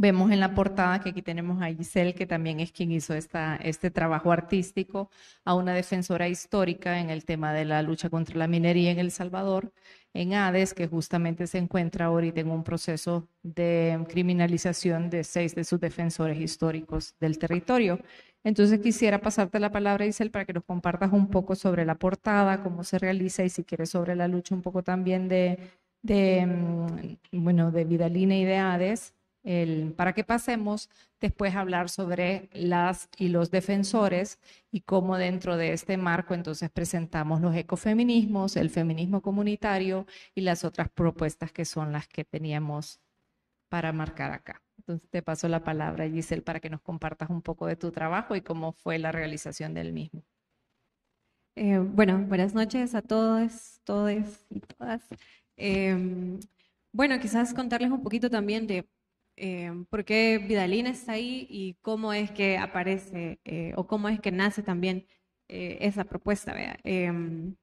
Vemos en la portada que aquí tenemos a Giselle, que también es quien hizo esta, este trabajo artístico, a una defensora histórica en el tema de la lucha contra la minería en El Salvador, en Hades, que justamente se encuentra ahorita en un proceso de criminalización de seis de sus defensores históricos del territorio. Entonces quisiera pasarte la palabra, Giselle, para que nos compartas un poco sobre la portada, cómo se realiza y si quieres sobre la lucha un poco también de, de mm, bueno, de Vidalina y de Hades para que pasemos después a hablar sobre las y los defensores y cómo dentro de este marco entonces presentamos los ecofeminismos, el feminismo comunitario y las otras propuestas que son las que teníamos para marcar acá. Entonces te paso la palabra, Giselle, para que nos compartas un poco de tu trabajo y cómo fue la realización del mismo. Eh, bueno, buenas noches a todos, todes y todas. Eh, bueno, quizás contarles un poquito también de eh, por qué Vidalina está ahí y cómo es que aparece eh, o cómo es que nace también eh, esa propuesta. Em,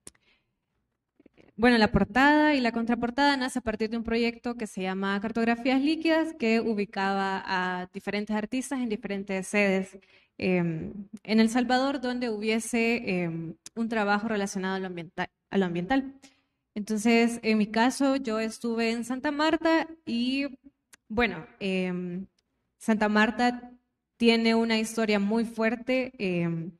bueno, la portada y la contraportada nace a partir de un proyecto que se llama Cartografías Líquidas, que ubicaba a diferentes artistas en diferentes sedes em, en El Salvador donde hubiese em, un trabajo relacionado a a lo ambiental. Entonces, en mi caso, yo estuve en Santa Marta y bueno, em, Santa Marta tiene una historia muy fuerte em,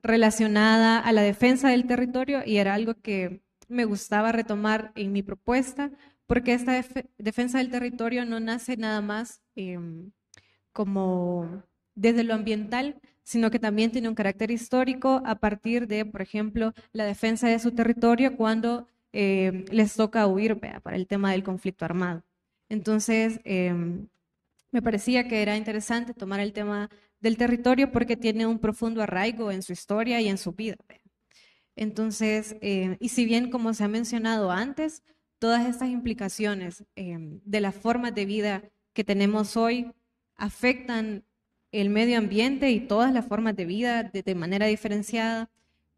relacionada a la defensa del territorio y era algo que me gustaba retomar en mi propuesta, porque esta defensa del territorio no nace nada más em, como desde lo ambiental, sino que también tiene un carácter histórico a partir de, por ejemplo, la defensa de su territorio cuando les toca huir para el tema del conflicto armado. Entonces, em, me parecía que era interesante tomar el tema del territorio porque tiene un profundo arraigo en su historia y en su vida. Entonces, em, y si bien, como se ha mencionado antes, todas estas implicaciones em, de las formas de vida que tenemos hoy afectan el medio ambiente y todas las formas de vida de, manera diferenciada,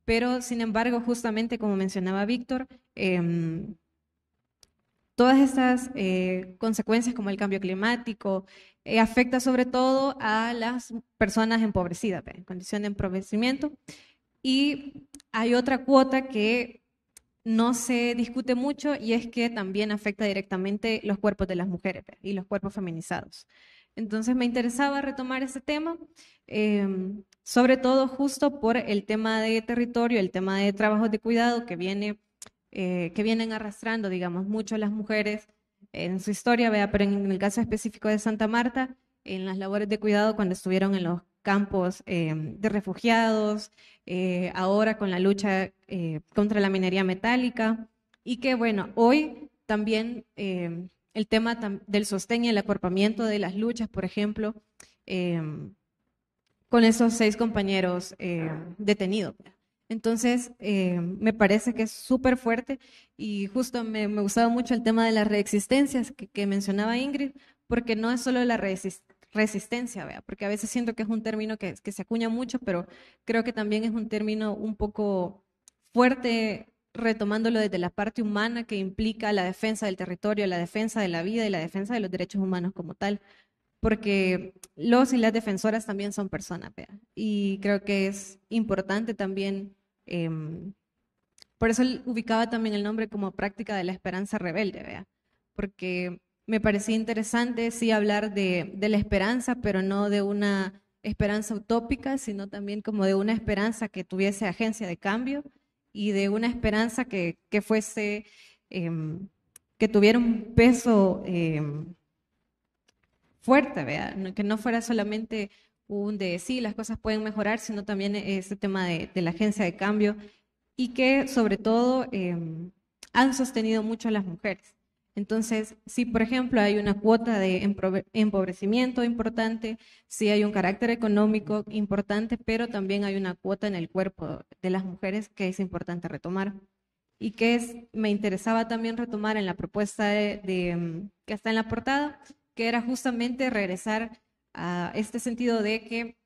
pero sin embargo, justamente como mencionaba Víctor, todas estas eh, consecuencias como el cambio climático eh, afecta sobre todo a las personas empobrecidas, en condición de empobrecimiento. Y hay otra cuota que no se discute mucho y es que también afecta directamente los cuerpos de las mujeres y los cuerpos feminizados. Entonces me interesaba retomar ese tema, em, sobre todo justo por el tema de territorio, el tema de trabajos de cuidado que viene eh, que vienen arrastrando, digamos, mucho las mujeres en su historia, ¿vea? pero en el caso específico de Santa Marta, en las labores de cuidado cuando estuvieron en los campos eh, de refugiados, eh, ahora con la lucha contra la minería metálica, y que bueno, hoy también el tema del sostén y el acorpamiento de las luchas, por ejemplo, con esos seis compañeros detenidos. Entonces, eh, me parece que es súper fuerte y justo me, me, gustaba mucho el tema de las reexistencias que, mencionaba Ingrid, porque no es solo la resistencia, ¿vea? porque a veces siento que es un término que, que se acuña mucho, pero creo que también es un término un poco fuerte retomándolo desde la parte humana que implica la defensa del territorio, la defensa de la vida y la defensa de los derechos humanos como tal, porque los y las defensoras también son personas, ¿vea? y creo que es importante también Em, por eso ubicaba también el nombre como práctica de la esperanza rebelde, ¿vea? porque me parecía interesante sí hablar de, la esperanza, pero no de una esperanza utópica, sino también como de una esperanza que tuviese agencia de cambio y de una esperanza que, que fuese, em, que tuviera un peso em, fuerte, ¿vea? que no fuera solamente un de sí, las cosas pueden mejorar, sino también e-, ese tema de, la agencia de cambio y que sobre todo em, han sostenido mucho a las mujeres. Entonces, si por ejemplo hay una cuota de empobrecimiento importante, si hay un carácter económico importante, pero también hay una cuota en el cuerpo de las mujeres que es importante retomar. Y que me interesaba también retomar en la propuesta em, que está en la portada, que era justamente regresar este sentido de que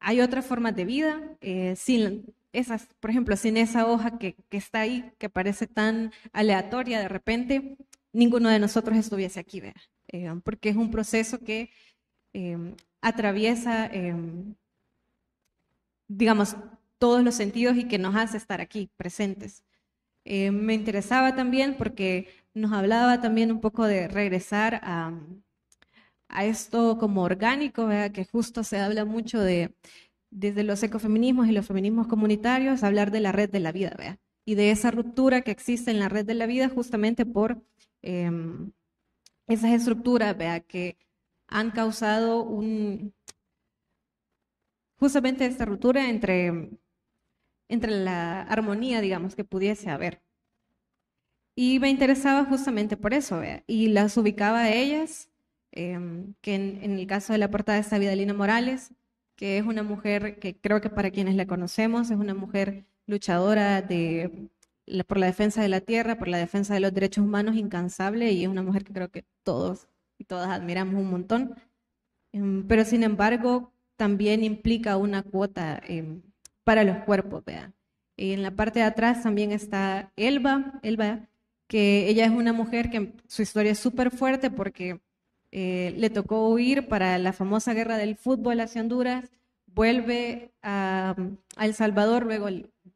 hay otras formas de vida, eh, sin esas, por ejemplo, sin esa hoja que, está ahí, que parece tan aleatoria de repente, ninguno de nosotros estuviese aquí, eh, porque es un proceso que em, atraviesa, em, digamos, todos los sentidos y que nos hace estar aquí presentes. Eh, me interesaba también porque nos hablaba también un poco de regresar a, a esto como orgánico, vea, que justo se habla mucho de, desde los ecofeminismos y los feminismos comunitarios, hablar de la red de la vida, y de esa ruptura que existe en la red de la vida justamente por em, esas estructuras vea, que han causado justamente esta ruptura entre, entre la armonía, digamos, que pudiese haber. Y me interesaba justamente por eso, vea, y las ubicaba a ellas Em, que en, el caso de la portada de Vidalina Morales, que es una mujer que creo que para quienes la conocemos es una mujer luchadora de, por la defensa de la tierra, por la defensa de los derechos humanos, incansable y es una mujer que creo que todos y todas admiramos un montón. Em, pero sin embargo, también implica una cuota em, para los cuerpos, Y en la parte de atrás también está Elba, Elba, que ella es una mujer que su historia es súper fuerte porque eh, le tocó huir para la famosa guerra del fútbol hacia Honduras, vuelve a, El Salvador, luego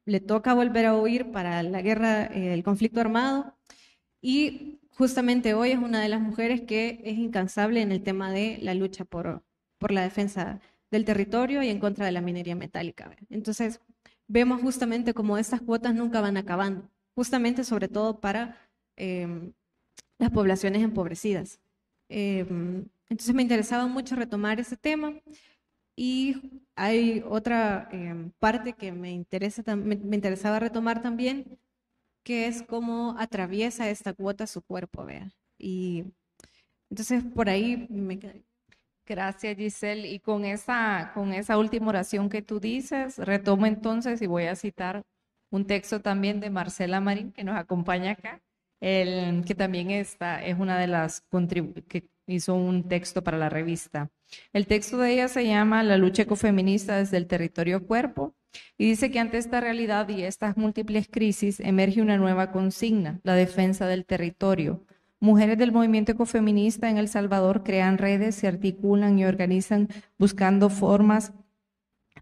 le toca volver a huir para la guerra, eh, el conflicto armado, y justamente hoy es una de las mujeres que es incansable en el tema de la lucha por, la defensa del territorio y en contra de la minería metálica. Entonces, vemos justamente como estas cuotas nunca van acabando, justamente sobre todo para em, las poblaciones empobrecidas. Eh, entonces me interesaba mucho retomar ese tema. Y hay otra em, parte que me, interesaba retomar también, que es cómo atraviesa esta cuota su cuerpo, vea. Y entonces por ahí me Gracias, Giselle. Y con esa, con esa última oración que tú dices, retomo entonces y voy a citar un texto también de Marcela Marín, que nos acompaña acá, que también está, es una de las que hizo un texto para la revista. El texto de ella se llama La lucha ecofeminista desde el territorio cuerpo y dice que ante esta realidad y estas múltiples crisis emerge una nueva consigna, la defensa del territorio. Mujeres del movimiento ecofeminista en El Salvador crean redes, se articulan y organizan buscando formas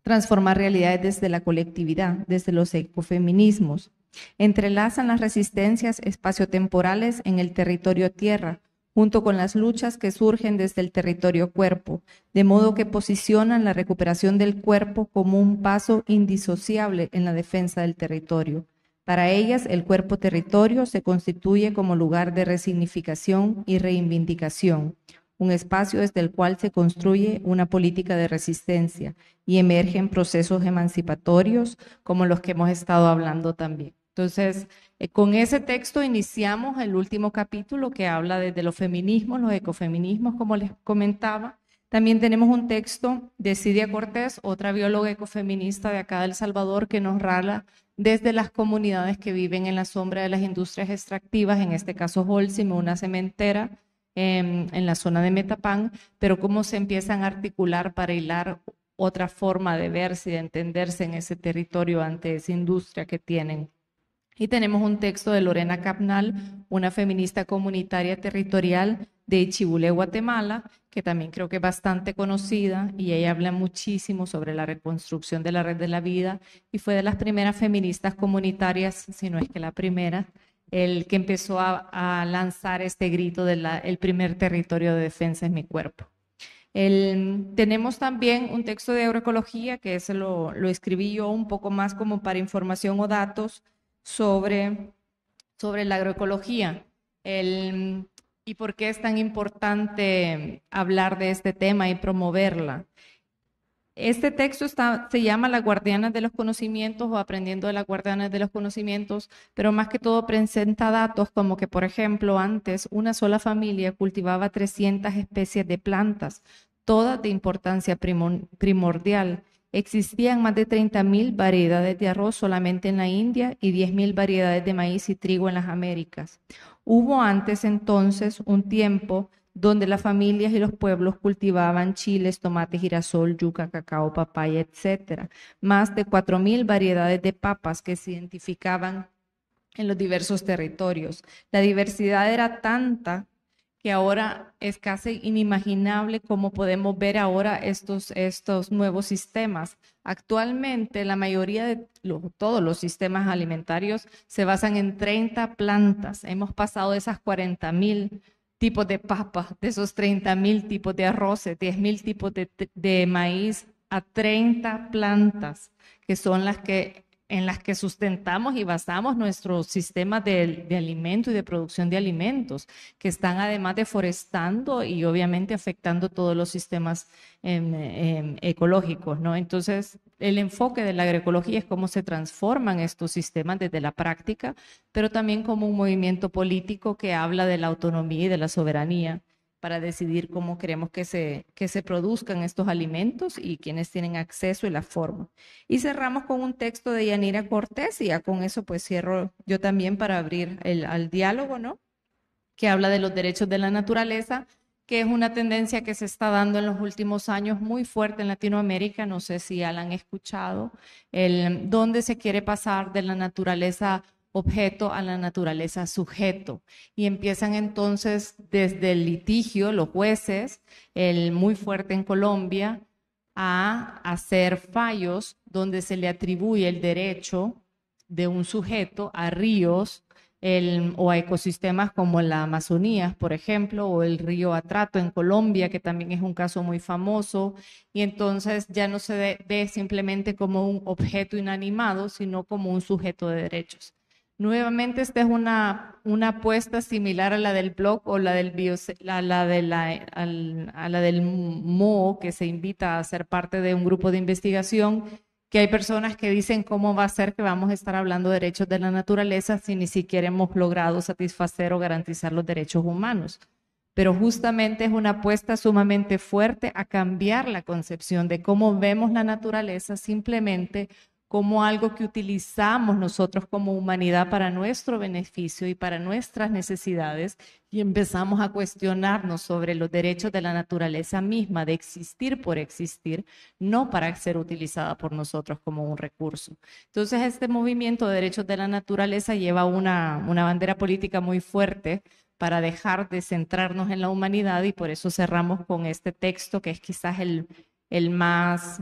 transformar realidades desde la colectividad, desde los ecofeminismos. Entrelazan las resistencias espaciotemporales en el territorio tierra, junto con las luchas que surgen desde el territorio cuerpo, de modo que posicionan la recuperación del cuerpo como un paso indisociable en la defensa del territorio. Para ellas, el cuerpo-territorio se constituye como lugar de resignificación y reivindicación, un espacio desde el cual se construye una política de resistencia y emergen procesos emancipatorios como los que hemos estado hablando también. Entonces, eh, con ese texto iniciamos el último capítulo que habla desde los feminismos, los ecofeminismos, como les comentaba. También tenemos un texto de Cidia Cortés, otra bióloga ecofeminista de acá de El Salvador, que nos rala desde las comunidades que viven en la sombra de las industrias extractivas, en este caso Holcim, una cementera em, en la zona de Metapán, pero cómo se empiezan a articular para hilar otra forma de verse y de entenderse en ese territorio ante esa industria que tienen y tenemos un texto de Lorena Capnal, una feminista comunitaria territorial de Chibule, Guatemala, que también creo que es bastante conocida y ella habla muchísimo sobre la reconstrucción de la red de la vida y fue de las primeras feministas comunitarias, si no es que la primera, el que empezó a, lanzar este grito del primer territorio de defensa en mi cuerpo. tenemos también un texto de agroecología que ese lo, lo escribí yo un poco más como para información o datos sobre, sobre la agroecología. y por qué es tan importante hablar de este tema y promoverla. Este texto se llama Las guardianas de los conocimientos o aprendiendo de las guardianas de los conocimientos, pero más que todo presenta datos como que, por ejemplo, antes una sola familia cultivaba 300 especies de plantas, todas de importancia primordial. Existían más de 30.000 variedades de arroz solamente en la India y 10.000 variedades de maíz y trigo en las Américas. Hubo antes entonces un tiempo donde las familias y los pueblos cultivaban chiles, tomate, girasol, yuca, cacao, papaya, etc. Más de 4.000 variedades de papas que se identificaban en los diversos territorios. La diversidad era tanta que ahora es casi inimaginable cómo podemos ver ahora estos, estos nuevos sistemas. Actualmente la mayoría de todos los sistemas alimentarios se basan en 30 plantas. Hemos pasado de esas 40.000 mil tipos de papas, de esos 30 mil tipos de arroces, 10 mil tipos de, de maíz, a 30 plantas, que son las que en las que sustentamos y basamos nuestros sistemas de, alimento y de producción de alimentos, que están además deforestando y obviamente afectando todos los sistemas em, em, ecológicos, Entonces, el enfoque de la agroecología es cómo se transforman estos sistemas desde la práctica, pero también como un movimiento político que habla de la autonomía y de la soberanía para decidir cómo queremos que se, que se produzcan estos alimentos y quienes tienen acceso y la forma. Y cerramos con un texto de Yanira Cortés y ya con eso pues cierro yo también para abrir el, al diálogo, ¿no? Que habla de los derechos de la naturaleza, que es una tendencia que se está dando en los últimos años muy fuerte en Latinoamérica, no sé si ya la han escuchado, el, dónde se quiere pasar de la naturaleza objeto a la naturaleza sujeto. Y empiezan entonces desde el litigio, los jueces, el muy fuerte en Colombia, a hacer fallos donde se le atribuye el derecho de un sujeto a ríos o a ecosistemas como la Amazonía, por ejemplo, o el río Atrato en Colombia, que también es un caso muy famoso, y entonces ya no se ve simplemente como un objeto inanimado, sino como un sujeto de derechos. Nuevamente, esta es una, apuesta similar a la del blog o la del, a la, a la del MOO, que se invita a ser parte de un grupo de investigación, que hay personas que dicen cómo va a ser que vamos a estar hablando de derechos de la naturaleza si ni siquiera hemos logrado satisfacer o garantizar los derechos humanos. Pero justamente es una apuesta sumamente fuerte a cambiar la concepción de cómo vemos la naturaleza simplemente como algo que utilizamos nosotros como humanidad para nuestro beneficio y para nuestras necesidades y empezamos a cuestionarnos sobre los derechos de la naturaleza misma de existir por existir, no para ser utilizada por nosotros como un recurso. Entonces, este movimiento de derechos de la naturaleza lleva una, una bandera política muy fuerte para dejar de centrarnos en la humanidad y por eso cerramos con este texto que es quizás el, el más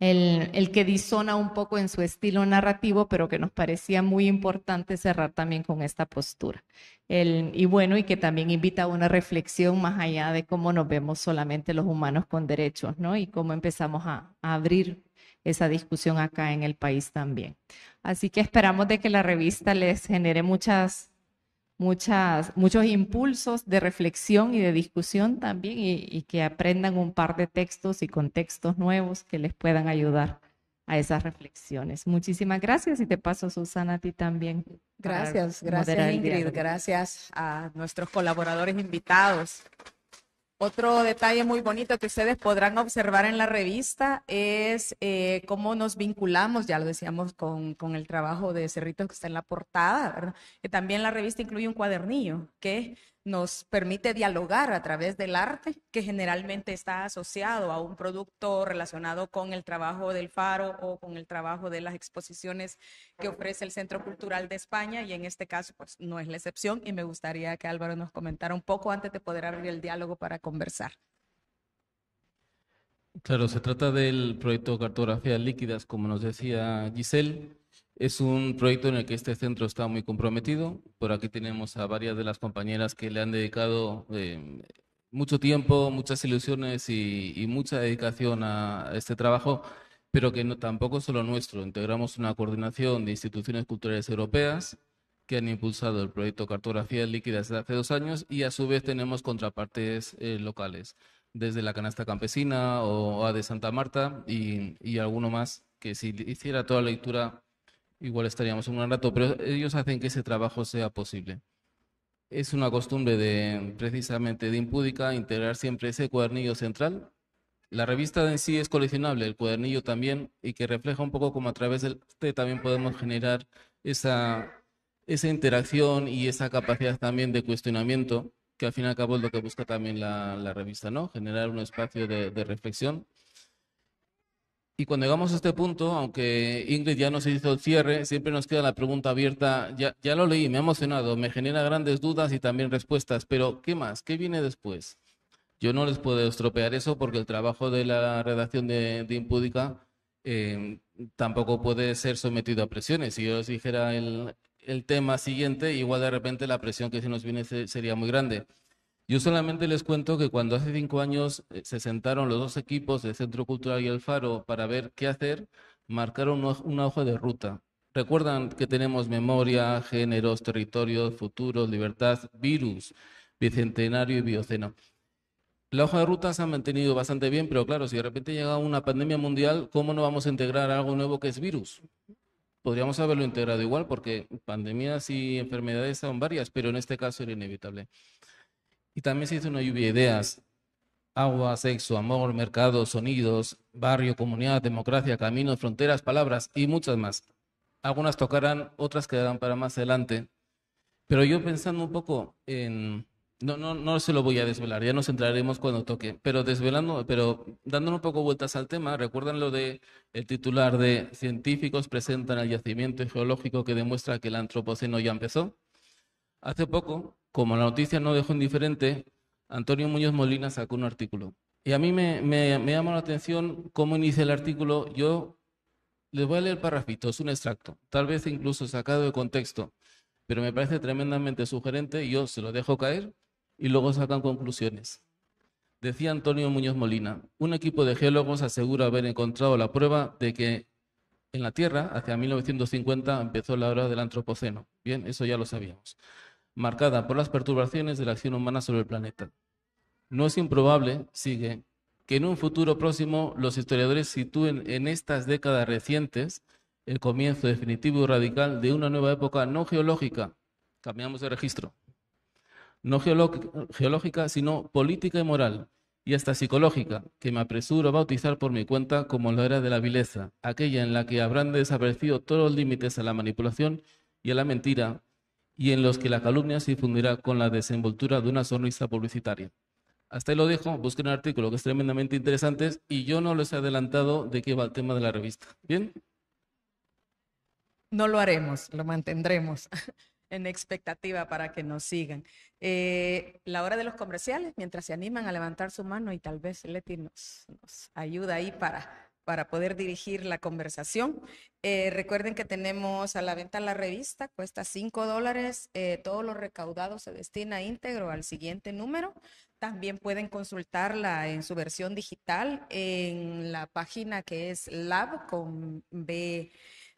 el, que disona un poco en su estilo narrativo, pero que nos parecía muy importante cerrar también con esta postura. y bueno, y que también invita a una reflexión más allá de cómo nos vemos solamente los humanos con derechos, ¿no? Y cómo empezamos a abrir esa discusión acá en el país también. Así que esperamos de que la revista les genere muchas muchas, muchos impulsos de reflexión y de discusión también y, y, que aprendan un par de textos y contextos nuevos que les puedan ayudar a esas reflexiones. Muchísimas gracias y te paso, Susana, a ti también. Gracias, gracias Ingrid, gracias a nuestros colaboradores invitados. Otro detalle muy bonito que ustedes podrán observar en la revista es eh, cómo nos vinculamos, ya lo decíamos, con, el trabajo de Cerrito que está en la portada, que también la revista incluye un cuadernillo que nos permite dialogar a través del arte, que generalmente está asociado a un producto relacionado con el trabajo del Faro o con el trabajo de las exposiciones que ofrece el Centro Cultural de España, y en este caso, pues no es la excepción, y me gustaría que Álvaro nos comentara un poco antes de poder abrir el diálogo para conversar. Claro, se trata del proyecto Cartografías Líquidas, como nos decía Giselle. Es un proyecto en el que este centro está muy comprometido. Por aquí tenemos a varias de las compañeras que le han dedicado em, mucho tiempo, muchas ilusiones y, mucha dedicación a este trabajo, pero que no, tampoco es solo nuestro. Integramos una coordinación de instituciones culturales europeas que han impulsado el proyecto Cartografía Líquida desde hace dos años y a su vez tenemos contrapartes eh, locales, desde la Canasta Campesina o, A de Santa Marta y, y alguno más que si hiciera toda la lectura igual estaríamos un rato, pero ellos hacen que ese trabajo sea posible. Es una costumbre de, precisamente de Impúdica integrar siempre ese cuadernillo central. La revista en sí es coleccionable, el cuadernillo también, y que refleja un poco cómo a través de también podemos generar esa, esa interacción y esa capacidad también de cuestionamiento, que al fin y al cabo es lo que busca también la, revista, ¿no? Generar un espacio de reflexión y cuando llegamos a este punto, aunque Ingrid ya nos hizo el cierre, siempre nos queda la pregunta abierta. Ya, lo leí, me ha emocionado, me genera grandes dudas y también respuestas, pero ¿qué más? ¿Qué viene después? Yo no les puedo estropear eso porque el trabajo de la redacción de, de Impúdica em, tampoco puede ser sometido a presiones. Si yo les dijera el, el tema siguiente, igual de repente la presión que se nos viene sería muy grande. Yo solamente les cuento que cuando hace cinco años eh, se sentaron los dos equipos, del Centro Cultural y el Faro, para ver qué hacer, marcaron una hoja de ruta. Recuerdan que tenemos memoria, géneros, territorios, futuros, libertad, virus, bicentenario y bioceno. La hoja de ruta se ha mantenido bastante bien, pero claro, si de repente llega una pandemia mundial, ¿cómo no vamos a integrar algo nuevo que es virus? Podríamos haberlo integrado igual, porque pandemias y enfermedades son varias, pero en este caso era inevitable. Y también hizo una lluvia de ideas. Agua, sexo, amor, mercado, sonidos, barrio, comunidad, democracia, caminos, fronteras, palabras y muchas más. Algunas tocarán, otras quedarán para más adelante. Pero yo pensando un poco en... No, no, no se lo voy a desvelar, ya nos centraremos cuando toque. Pero desvelando, pero dándole un poco vueltas al tema, recuerdan lo de el titular de Científicos presentan el yacimiento geológico que demuestra que el antropoceno ya empezó. Hace poco, como la noticia no dejó indiferente, Antonio Muñoz Molina sacó un artículo. Y a mí me, llama la atención cómo inicia el artículo. Yo les voy a leer el parrafito, es un extracto, tal vez incluso sacado de contexto, pero me parece tremendamente sugerente yo se lo dejo caer y luego sacan conclusiones. Decía Antonio Muñoz Molina, un equipo de geólogos asegura haber encontrado la prueba de que en la Tierra, hacia 1950, empezó la hora del Antropoceno. Bien, eso ya lo sabíamos marcada por las perturbaciones de la acción humana sobre el planeta. No es improbable, sigue, que en un futuro próximo los historiadores sitúen en estas décadas recientes el comienzo definitivo y radical de una nueva época no geológica, cambiamos de registro, no geológica, sino política y moral, y hasta psicológica, que me apresuro a bautizar por mi cuenta como la era de la vileza, aquella en la que habrán desaparecido todos los límites a la manipulación y a la mentira, y en los que la calumnia se difundirá con la desenvoltura de una sonrisa publicitaria. Hasta ahí lo dejo, busquen un artículo que es tremendamente interesante y yo no les he adelantado de qué va el tema de la revista. ¿Bien? No lo haremos, lo mantendremos <laughs> en expectativa para que nos sigan. Eh, la hora de los comerciales, mientras se animan a levantar su mano y tal vez Leti nos ayuda ahí para para poder dirigir la conversación. Eh, recuerden que tenemos a la venta la revista, cuesta cinco dólares, eh, todo lo recaudado se destina íntegro al siguiente número. También pueden consultarla en su versión digital en la página que es lab con B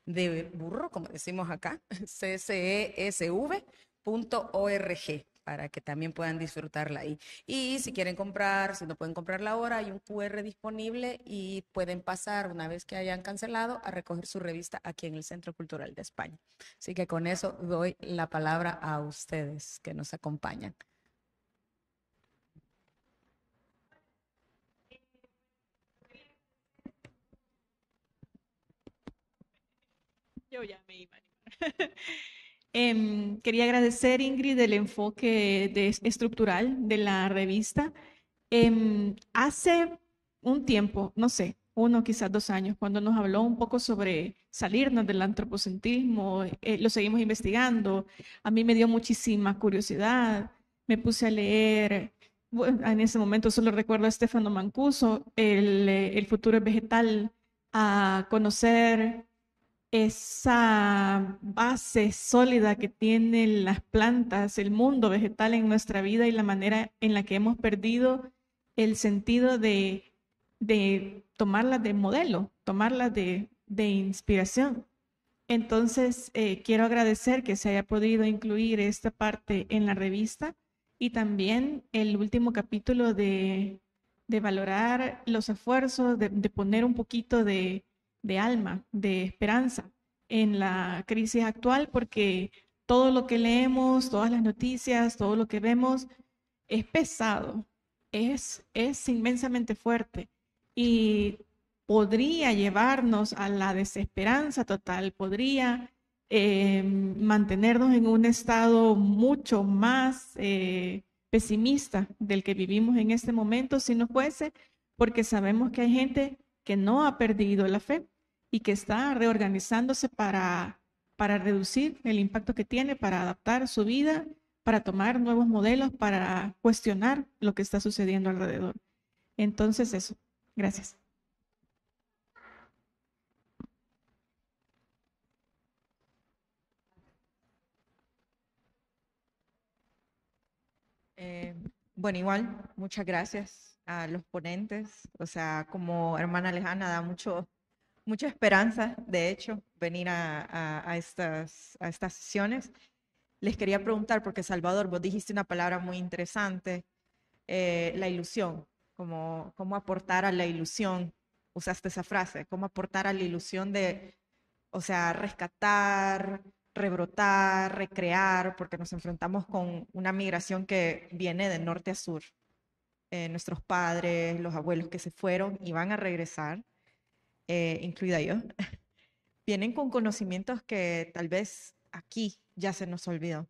de burro, como decimos acá, <laughs> ccesv.org para que también puedan disfrutarla ahí. Y si quieren comprar, si no pueden comprarla ahora, hay un QR disponible y pueden pasar una vez que hayan cancelado a recoger su revista aquí en el Centro Cultural de España. Así que con eso doy la palabra a ustedes que nos acompañan. Yo ya me iba a <laughs> Em, quería agradecer, Ingrid, el enfoque de, estructural de la revista. Em, hace un tiempo, no sé, uno, quizás dos años, cuando nos habló un poco sobre salirnos del antropocentrismo, eh, lo seguimos investigando. A mí me dio muchísima curiosidad, me puse a leer, en ese momento solo recuerdo a Stefano Mancuso, el, eh, el futuro vegetal, a conocer esa base sólida que tienen las plantas, el mundo vegetal en nuestra vida y la manera en la que hemos perdido el sentido de, de tomarlas de modelo, tomarlas de, inspiración. Entonces, eh, quiero agradecer que se haya podido incluir esta parte en la revista y también el último capítulo de, valorar los esfuerzos, de poner un poquito de, de alma, de esperanza en la crisis actual, porque todo lo que leemos, todas las noticias, todo lo que vemos es pesado, es, es inmensamente fuerte y podría llevarnos a la desesperanza total, podría eh, mantenernos en un estado mucho más eh, pesimista del que vivimos en este momento, si no fuese porque sabemos que hay gente que no ha perdido la fe, y que está reorganizándose para, para reducir el impacto que tiene, para adaptar su vida, para tomar nuevos modelos, para cuestionar lo que está sucediendo alrededor. Entonces, eso. Gracias. Eh, bueno, igual, muchas gracias a los ponentes. O sea, como hermana lejana, da mucho, mucha esperanza, de hecho, venir a, estas, sesiones. Les quería preguntar, porque Salvador, vos dijiste una palabra muy interesante, eh, la ilusión, Como aportar a la ilusión, usaste esa frase, cómo aportar a la ilusión de, o sea, rescatar, rebrotar, recrear, porque nos enfrentamos con una migración que viene de norte a sur. Eh, nuestros padres, los abuelos que se fueron y van a regresar, eh, incluida yo, <laughs> vienen con conocimientos que tal vez aquí ya se nos olvidó.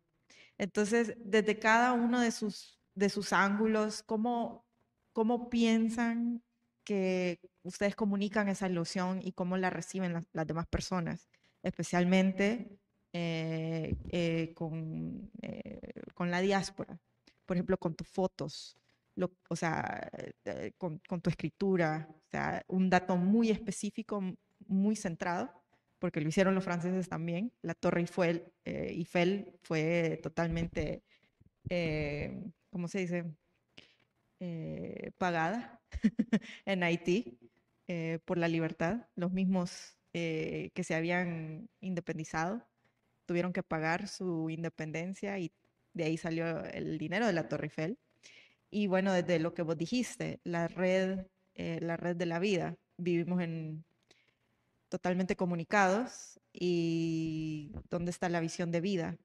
Entonces, desde cada uno de sus, de sus ángulos, ¿cómo, cómo piensan que ustedes comunican esa ilusión y cómo la reciben las, demás personas, especialmente eh, eh, con, con la diáspora, por ejemplo, con tus fotos, o sea, eh, con, tu escritura, o sea, un dato muy específico, muy centrado, porque lo hicieron los franceses también. La Torre Eiffel, eh, fue totalmente, eh, ¿cómo se dice? Eh, pagada <laughs> en Haití por la libertad. Los mismos que se habían independizado tuvieron que pagar su independencia y de ahí salió el dinero de la Torre Eiffel y bueno, desde lo que vos dijiste, la red, eh, la red de la vida, vivimos en totalmente comunicados y dónde está la visión de vida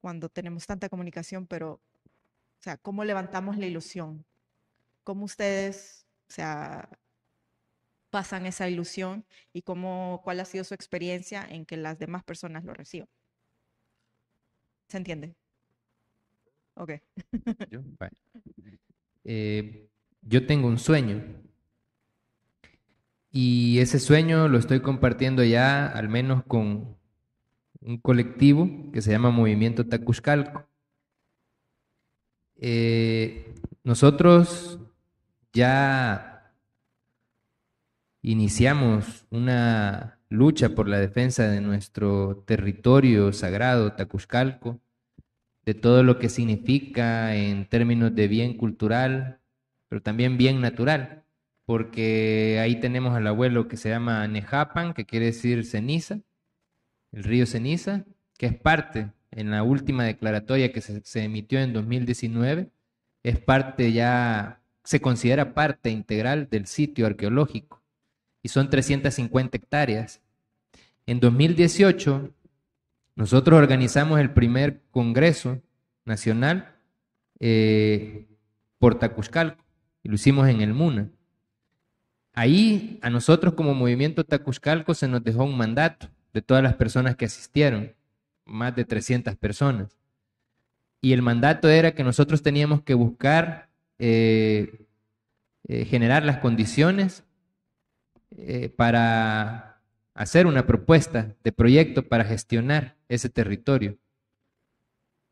cuando tenemos tanta comunicación, pero, o sea, ¿cómo levantamos la ilusión? ¿Cómo ustedes, o sea, pasan esa ilusión y cómo, cuál ha sido su experiencia en que las demás personas lo reciban? ¿Se entiende? <laughs> Eh, yo, tengo un sueño. Y ese sueño lo estoy compartiendo ya, al menos con un colectivo que se llama Movimiento Tacuscalco. Eh, nosotros ya iniciamos una lucha por la defensa de nuestro territorio sagrado, Tacuzcalco de todo lo que significa en términos de bien cultural, pero también bien natural, porque ahí tenemos al abuelo que se llama Nejapan, que quiere decir ceniza, el río ceniza, que es parte en la última declaratoria que se, emitió en 2019, es parte ya, se considera parte integral del sitio arqueológico y son 350 hectáreas. En 2018 nosotros organizamos el primer Congreso Nacional eh, por Tacuzcalco y lo hicimos en el MUNA. Ahí a nosotros como movimiento Tacuzcalco se nos dejó un mandato de todas las personas que asistieron, más de 300 personas. Y el mandato era que nosotros teníamos que buscar eh, eh, generar las condiciones para hacer una propuesta de proyecto para gestionar ese territorio.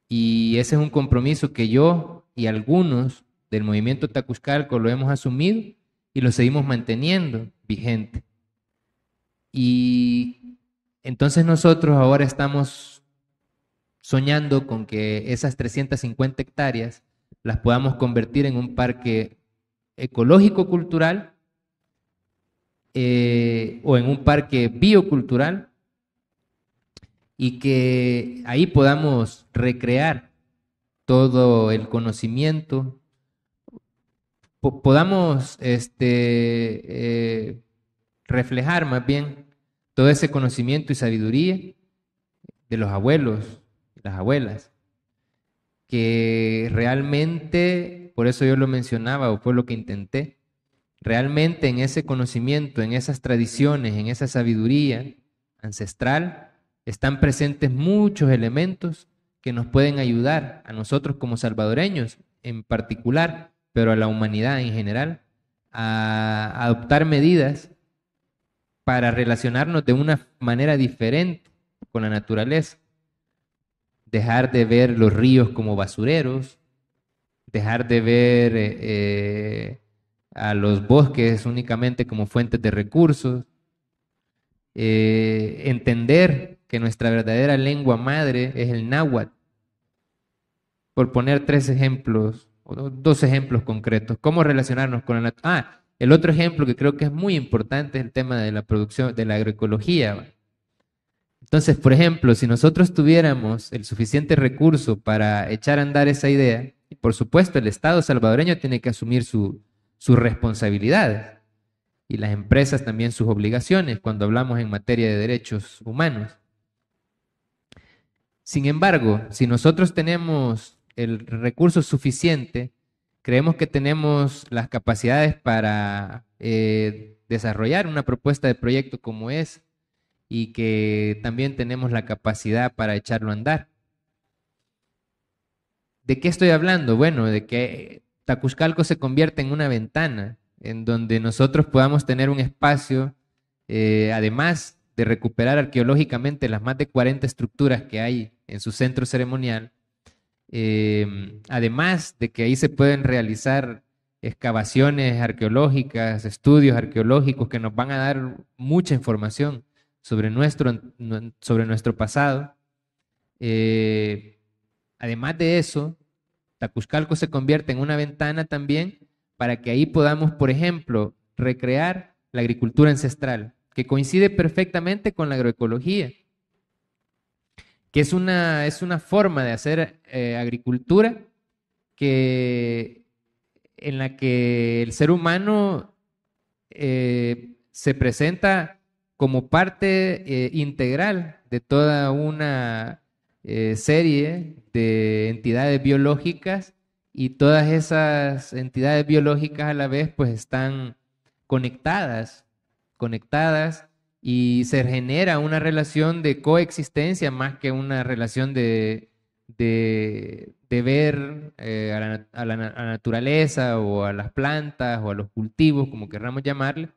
Y ese es un compromiso que yo y algunos del movimiento Tacuzcalco lo hemos asumido y lo seguimos manteniendo vigente. Y entonces nosotros ahora estamos soñando con que esas 350 hectáreas las podamos convertir en un parque ecológico-cultural eh, o en un parque biocultural y que ahí podamos recrear todo el conocimiento, podamos este, eh, reflejar más bien todo ese conocimiento y sabiduría de los abuelos, las abuelas, que realmente, por eso yo lo mencionaba o fue lo que intenté, realmente en ese conocimiento, en esas tradiciones, en esa sabiduría ancestral, están presentes muchos elementos que nos pueden ayudar a nosotros como salvadoreños en particular, pero a la humanidad en general, a adoptar medidas para relacionarnos de una manera diferente con la naturaleza. Dejar de ver los ríos como basureros, dejar de ver eh, eh, a los bosques únicamente como fuentes de recursos, eh, entender que nuestra verdadera lengua madre es el náhuatl. Por poner tres ejemplos, o dos ejemplos concretos, cómo relacionarnos con la Ah, el otro ejemplo que creo que es muy importante es el tema de la producción, de la agroecología. Entonces, por ejemplo, si nosotros tuviéramos el suficiente recurso para echar a andar esa idea, y por supuesto el Estado salvadoreño tiene que asumir su, sus responsabilidades y las empresas también sus obligaciones cuando hablamos en materia de derechos humanos. Sin embargo, si nosotros tenemos el recurso suficiente, creemos que tenemos las capacidades para eh, desarrollar una propuesta de proyecto como es y que también tenemos la capacidad para echarlo a andar. ¿De qué estoy hablando? Bueno, de que Tacuzcalco se convierte en una ventana en donde nosotros podamos tener un espacio, eh, además de recuperar arqueológicamente las más de 40 estructuras que hay en su centro ceremonial, em, además de que ahí se pueden realizar excavaciones arqueológicas, estudios arqueológicos que nos van a dar mucha información sobre nuestro, sobre nuestro pasado. Eh, además de eso, Tacuzcalco se convierte en una ventana también para que ahí podamos, por ejemplo, recrear la agricultura ancestral, que coincide perfectamente con la agroecología, que es una, es una forma de hacer eh, agricultura que, en la que el ser humano eh, se presenta como parte eh, integral de toda una eh, serie de entidades biológicas y todas esas entidades biológicas a la vez pues están conectadas, conectadas y se genera una relación de coexistencia más que una relación de, ver eh, a, la, naturaleza o a las plantas o a los cultivos, como querramos llamarle,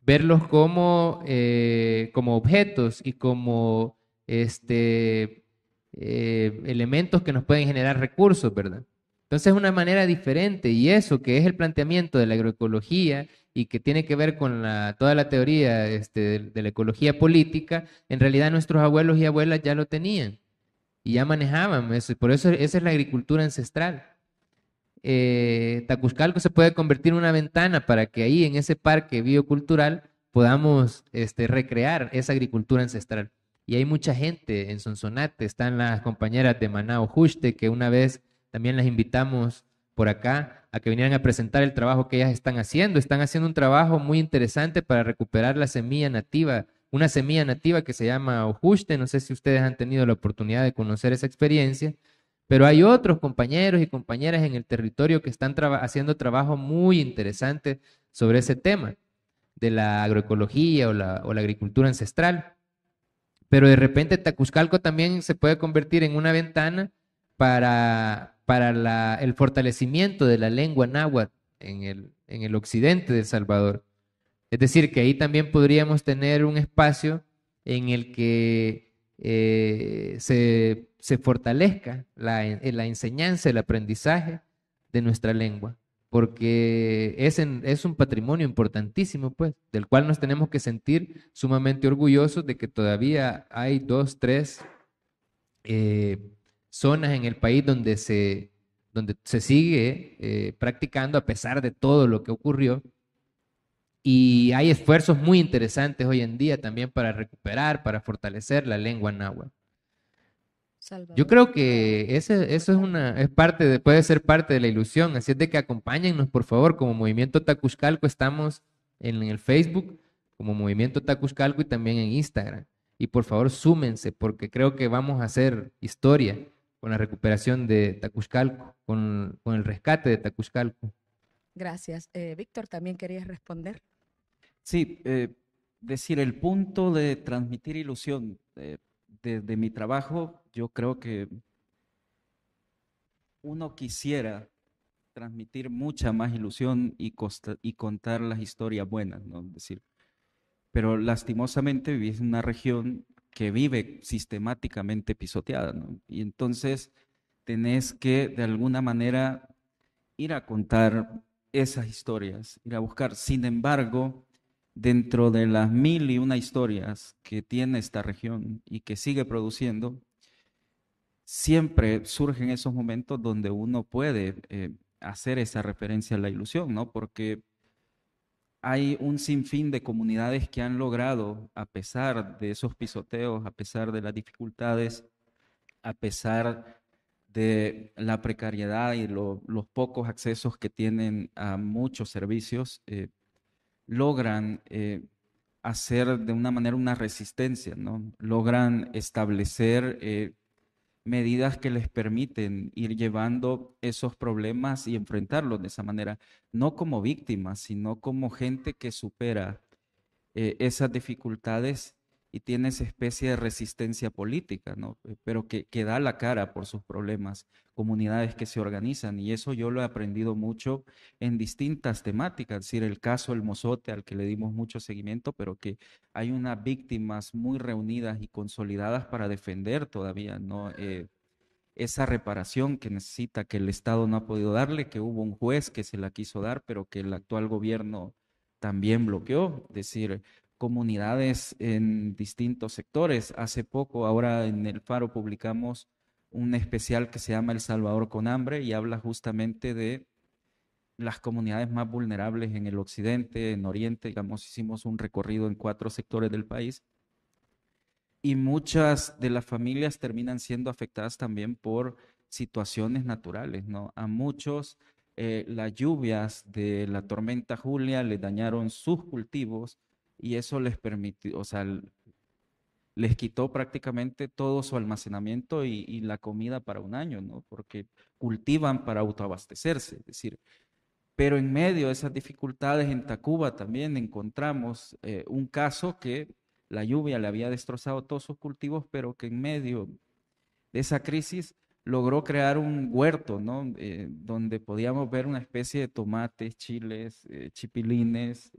verlos como, eh, como objetos y como este, eh, elementos que nos pueden generar recursos, ¿verdad? Entonces es una manera diferente y eso que es el planteamiento de la agroecología y que tiene que ver con toda la teoría este, de, la ecología política, en realidad nuestros abuelos y abuelas ya lo tenían y ya manejaban por eso esa es la agricultura ancestral. Eh, Tacuzcalco se puede convertir en una ventana para que ahí en ese parque biocultural podamos este, recrear esa agricultura ancestral. Y hay mucha gente en Sonsonate, están las compañeras de Manao Juste, que una vez también las invitamos por acá a que vinieran a presentar el trabajo que ellas están haciendo. Están haciendo un trabajo muy interesante para recuperar la semilla nativa, una semilla nativa que se llama Ojuste. No sé si ustedes han tenido la oportunidad de conocer esa experiencia, pero hay otros compañeros y compañeras en el territorio que están haciendo trabajo muy interesante sobre ese tema de la agroecología o la agricultura ancestral pero de repente Tacuzcalco también se puede convertir en una ventana para, para el fortalecimiento de la lengua náhuatl en el, en el occidente de El Salvador. Es decir, que ahí también podríamos tener un espacio en el que eh, se, fortalezca la, la enseñanza, el aprendizaje de nuestra lengua porque es, es un patrimonio importantísimo, pues, del cual nos tenemos que sentir sumamente orgullosos de que todavía hay dos, tres eh, zonas en el país donde se, donde se sigue eh, practicando a pesar de todo lo que ocurrió. Y hay esfuerzos muy interesantes hoy en día también para recuperar, para fortalecer la lengua náhuatl. Yo creo que eso es una es parte de, puede ser parte de la ilusión, así es de que acompáñennos por favor, como Movimiento Tacuzcalco estamos en, el Facebook, como Movimiento Tacuzcalco y también en Instagram. Y por favor súmense porque creo que vamos a hacer historia con la recuperación de Tacuzcalco, con, el rescate de Tacuzcalco. Gracias. Eh, Víctor, también querías responder. Sí, eh, decir, el punto de transmitir ilusión. Eh, mi trabajo yo creo que uno quisiera transmitir mucha más ilusión y, contar las historias buenas, ¿no? decir, pero lastimosamente vivís en una región que vive sistemáticamente pisoteada, ¿no? Y entonces tenés que de alguna manera ir a contar esas historias, ir a buscar. Sin embargo, dentro de las mil y una historias que tiene esta región y que sigue produciendo, siempre surgen esos momentos donde uno puede eh, hacer esa referencia a la ilusión, ¿no? Porque hay un sinfín de comunidades que han logrado, a pesar de esos pisoteos, a pesar de las dificultades, a pesar de la precariedad y los pocos accesos que tienen a muchos servicios, eh, logran eh, hacer de una manera una resistencia, ¿no? Logran establecer medidas que les permiten ir llevando esos problemas y enfrentarlos de esa manera, no como víctimas, sino como gente que supera eh, esas dificultades y tiene esa especie de resistencia política, ¿no? Eh, pero que, da la cara por sus problemas, comunidades que se organizan, y eso yo lo he aprendido mucho en distintas temáticas, es decir, el caso El Mozote, al que le dimos mucho seguimiento, pero que hay unas víctimas muy reunidas y consolidadas para defender todavía ¿no? Eh, esa reparación que necesita, que el Estado no ha podido darle, que hubo un juez que se la quiso dar, pero que el actual gobierno también bloqueó, es decir, comunidades en distintos sectores. Hace poco, ahora en El Faro, publicamos un especial que se llama El Salvador con hambre y habla justamente de las comunidades más vulnerables en el occidente, en oriente, digamos, hicimos un recorrido en cuatro sectores del país y muchas de las familias terminan siendo afectadas también por situaciones naturales, ¿no? A muchos eh, las lluvias de la tormenta Julia le dañaron sus cultivos, y eso les permitió, o sea, les quitó prácticamente todo su almacenamiento y, la comida para un año, ¿no? Porque cultivan para autoabastecerse, es decir. Pero en medio de esas dificultades en Tacuba también encontramos eh, un caso que la lluvia le había destrozado todos sus cultivos, pero que en medio de esa crisis logró crear un huerto, ¿no? Eh, donde podíamos ver una especie de tomates, chiles, eh, chipilines,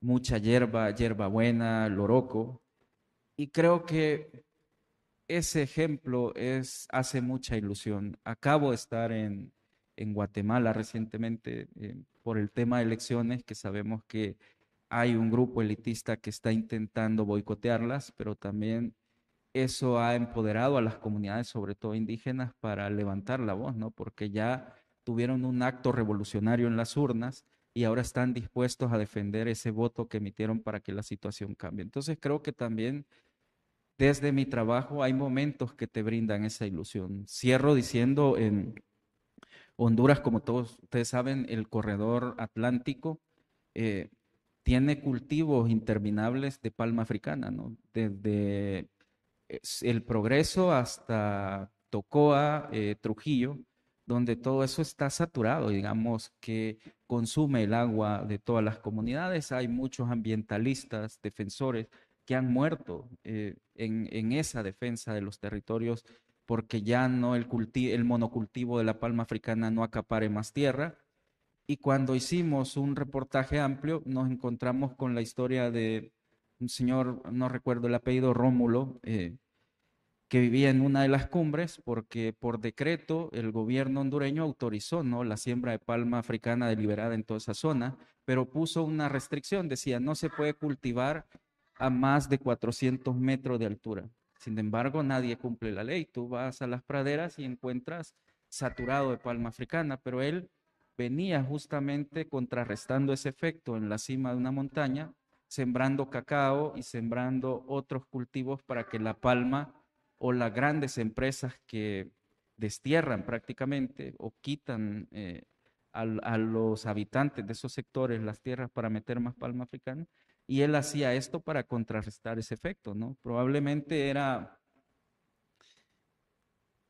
mucha hierba, hierba buena, loroco. Y creo que ese ejemplo es, hace mucha ilusión. Acabo de estar en, en Guatemala recientemente eh, por el tema de elecciones, que sabemos que hay un grupo elitista que está intentando boicotearlas, pero también eso ha empoderado a las comunidades, sobre todo indígenas, para levantar la voz, ¿no? Porque ya tuvieron un acto revolucionario en las urnas y ahora están dispuestos a defender ese voto que emitieron para que la situación cambie. Entonces creo que también desde mi trabajo hay momentos que te brindan esa ilusión. Cierro diciendo en Honduras, como todos ustedes saben, el corredor atlántico eh, tiene cultivos interminables de palma africana, ¿no? Desde eh, el progreso hasta Tocoa, eh, Trujillo, donde todo eso está saturado, digamos que consume el agua de todas las comunidades. Hay muchos ambientalistas, defensores que han muerto eh, en, en, esa defensa de los territorios porque ya no el, el monocultivo de la palma africana no acapare más tierra. Y cuando hicimos un reportaje amplio, nos encontramos con la historia de un señor, no recuerdo el apellido, Rómulo, eh, que vivía en una de las cumbres porque por decreto el gobierno hondureño autorizó ¿no? la siembra de palma africana deliberada en toda esa zona, pero puso una restricción, decía, no se puede cultivar a más de 400 metros de altura. Sin embargo, nadie cumple la ley. Tú vas a las praderas y encuentras saturado de palma africana, pero él venía justamente contrarrestando ese efecto en la cima de una montaña, sembrando cacao y sembrando otros cultivos para que la palma o las grandes empresas que destierran prácticamente o quitan eh, a, los habitantes de esos sectores las tierras para meter más palma africana. Y él hacía esto para contrarrestar ese efecto, ¿no? Probablemente era,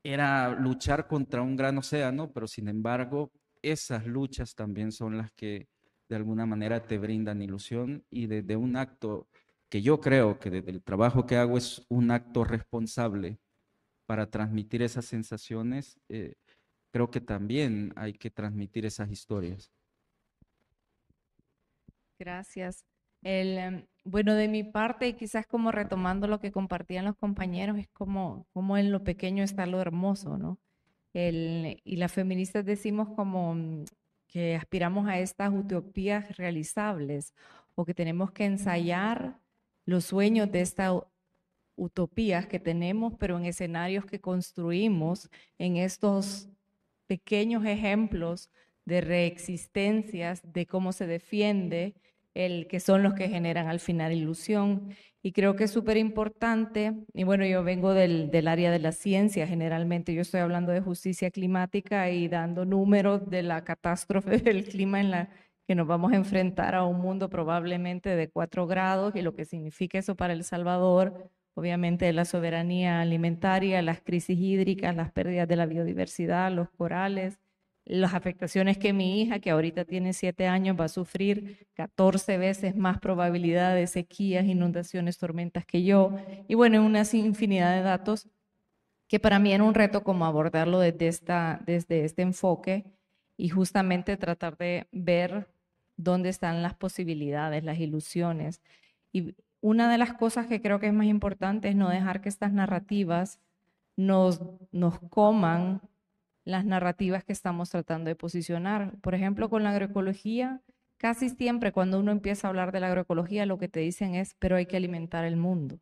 era luchar contra un gran océano, pero sin embargo, esas luchas también son las que de alguna manera te brindan ilusión y desde de un acto que yo creo que desde el trabajo que hago es un acto responsable para transmitir esas sensaciones, eh, creo que también hay que transmitir esas historias. Gracias. El, em, bueno, de mi parte, quizás como retomando lo que compartían los compañeros, es como, como en lo pequeño está lo hermoso, ¿no? El, y las feministas decimos como mm, que aspiramos a estas utopías realizables o que tenemos que ensayar los sueños de estas utopías que tenemos, pero en escenarios que construimos, en estos pequeños ejemplos de reexistencias, de cómo se defiende, el que son los que generan al final ilusión. Y creo que es súper importante, y bueno, yo vengo del, del, área de la ciencia generalmente, yo estoy hablando de justicia climática y dando números de la catástrofe <laughs> del clima en la, que nos vamos a enfrentar a un mundo probablemente de cuatro grados y lo que significa eso para El Salvador, obviamente la soberanía alimentaria, las crisis hídricas, las pérdidas de la biodiversidad, los corales, las afectaciones que mi hija, que ahorita tiene siete años, va a sufrir 14 veces más probabilidad de sequías, inundaciones, tormentas que yo, y bueno, una infinidad de datos que para mí era un reto como abordarlo desde, esta, desde este enfoque y justamente tratar de ver dónde están las posibilidades, las ilusiones. Y una de las cosas que creo que es más importante es no dejar que estas narrativas nos, nos coman las narrativas que estamos tratando de posicionar. Por ejemplo, con la agroecología, casi siempre cuando uno empieza a hablar de la agroecología, lo que te dicen es, pero hay que alimentar el mundo.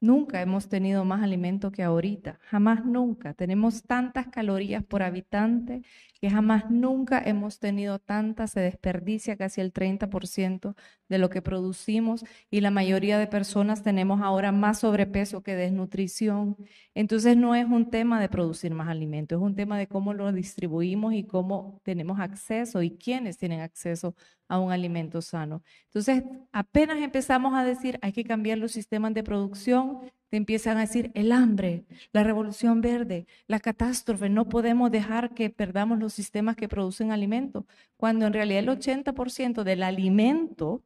Nunca hemos tenido más alimento que ahorita, jamás nunca. Tenemos tantas calorías por habitante que jamás nunca hemos tenido tanta, se desperdicia casi el 30% de lo que producimos y la mayoría de personas tenemos ahora más sobrepeso que desnutrición. Entonces no es un tema de producir más alimentos, es un tema de cómo lo distribuimos y cómo tenemos acceso y quiénes tienen acceso a un alimento sano. Entonces apenas empezamos a decir hay que cambiar los sistemas de producción, te empiezan a decir el hambre, la revolución verde, la catástrofe, no podemos dejar que perdamos los sistemas que producen alimentos, cuando en realidad el 80% del alimento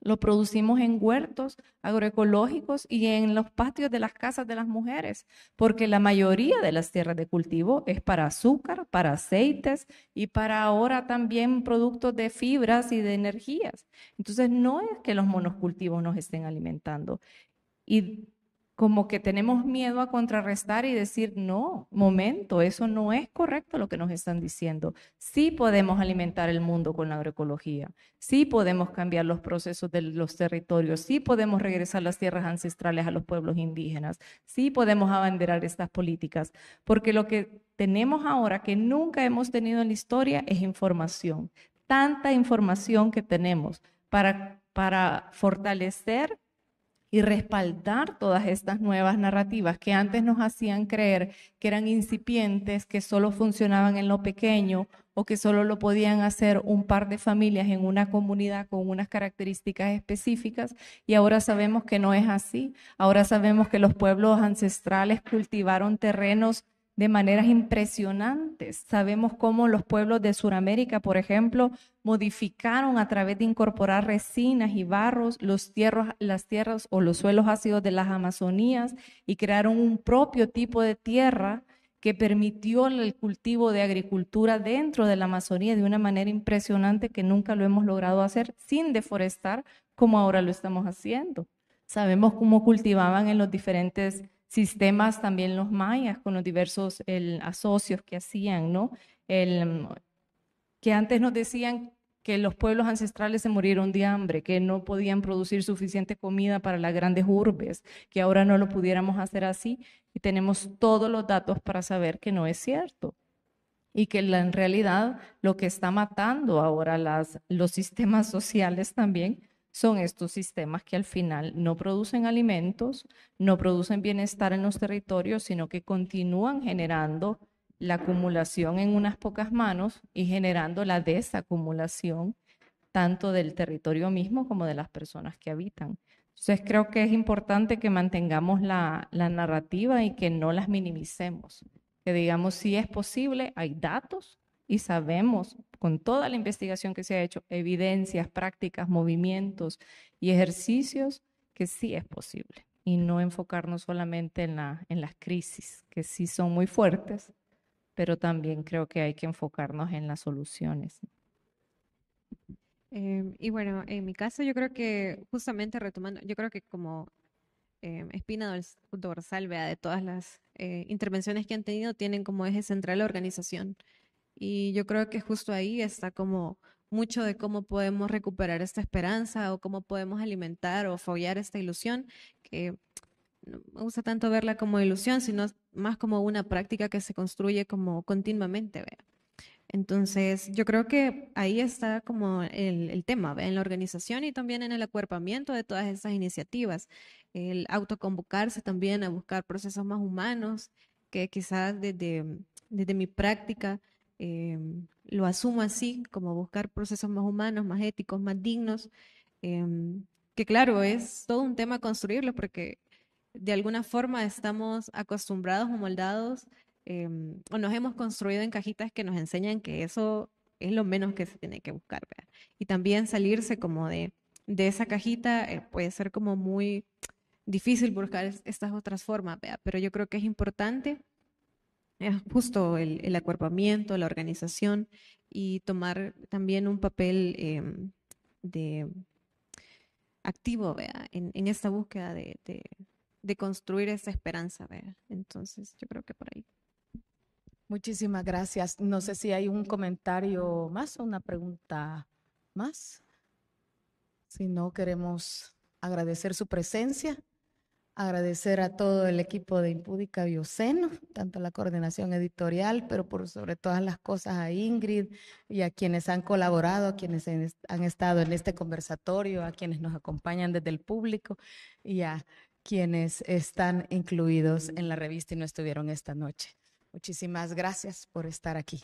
lo producimos en huertos agroecológicos y en los patios de las casas de las mujeres, porque la mayoría de las tierras de cultivo es para azúcar, para aceites y para ahora también productos de fibras y de energías. Entonces no es que los monocultivos nos estén alimentando. Y como que tenemos miedo a contrarrestar y decir, no, momento, eso no es correcto lo que nos están diciendo. Sí podemos alimentar el mundo con la agroecología, sí podemos cambiar los procesos de los territorios, sí podemos regresar las tierras ancestrales a los pueblos indígenas, sí podemos abanderar estas políticas, porque lo que tenemos ahora que nunca hemos tenido en la historia es información, tanta información que tenemos para, para fortalecer y respaldar todas estas nuevas narrativas que antes nos hacían creer que eran incipientes, que solo funcionaban en lo pequeño o que solo lo podían hacer un par de familias en una comunidad con unas características específicas y ahora sabemos que no es así. Ahora sabemos que los pueblos ancestrales cultivaron terrenos de maneras impresionantes. Sabemos cómo los pueblos de Sudamérica, por ejemplo, modificaron a través de incorporar resinas y barros los las tierras o los suelos ácidos de las Amazonías y crearon un propio tipo de tierra que permitió el cultivo de agricultura dentro de la Amazonía de una manera impresionante que nunca lo hemos logrado hacer sin deforestar como ahora lo estamos haciendo. Sabemos cómo cultivaban en los diferentes sistemas también los mayas con los diversos el, asocios que hacían, ¿no? El, mm, que antes nos decían que los pueblos ancestrales se murieron de hambre, que no podían producir suficiente comida para las grandes urbes, que ahora no lo pudiéramos hacer así y tenemos todos los datos para saber que no es cierto y que en realidad lo que está matando ahora las, los sistemas <laughs> sociales también son estos sistemas que al final no producen alimentos, no producen bienestar en los territorios, sino que continúan generando la acumulación en unas pocas manos y generando la desacumulación tanto del territorio mismo como de las personas que habitan. Entonces creo que es importante que mantengamos la, narrativa y que no las minimicemos, que digamos si es posible, hay datos, y sabemos con toda la investigación que se ha hecho, evidencias, prácticas, movimientos y ejercicios, que sí es posible. Y no enfocarnos solamente en, la, en las crisis, que sí son muy fuertes, pero también creo que hay que enfocarnos en las soluciones. Em, y bueno, en mi caso yo creo que justamente retomando, yo creo que como eh, espina dorsal, vea, de todas las eh, intervenciones que han tenido, tienen como eje central la organización. Y yo creo que justo ahí está como mucho de cómo podemos recuperar esta esperanza o cómo podemos alimentar o follar esta ilusión, que no me gusta tanto verla como ilusión, sino más como una práctica que se construye como continuamente. ¿vea? Entonces, yo creo que ahí está como el, el tema, en la organización y también en el acuerpamiento de todas esas iniciativas, el autoconvocarse también a buscar procesos más humanos, que quizás desde, desde mi práctica Em, lo asumo así, como buscar procesos más humanos, más éticos, más dignos, em, que claro, es todo un tema construirlo porque de alguna forma estamos acostumbrados o moldados em, o nos hemos construido en cajitas que nos enseñan que eso es lo menos que se tiene que buscar. Y también salirse como de, de esa cajita eh, puede ser como muy difícil buscar estas otras formas, pero yo creo que es importante eh, justo el, acuerpamiento, la organización y tomar también un papel em, de activo en, esta búsqueda de, construir esa esperanza. Entonces, yo creo que por ahí. Muchísimas gracias. No sé si hay un comentario más o una pregunta más. Si no, queremos agradecer su presencia. Agradecer a todo el equipo de Impúdica Bioceno, tanto la coordinación editorial, pero sobre todas las cosas a Ingrid y a quienes han colaborado, a quienes han estado en este conversatorio, a quienes nos acompañan desde el público y a quienes están incluidos en la revista y no estuvieron esta noche. Muchísimas gracias por estar aquí.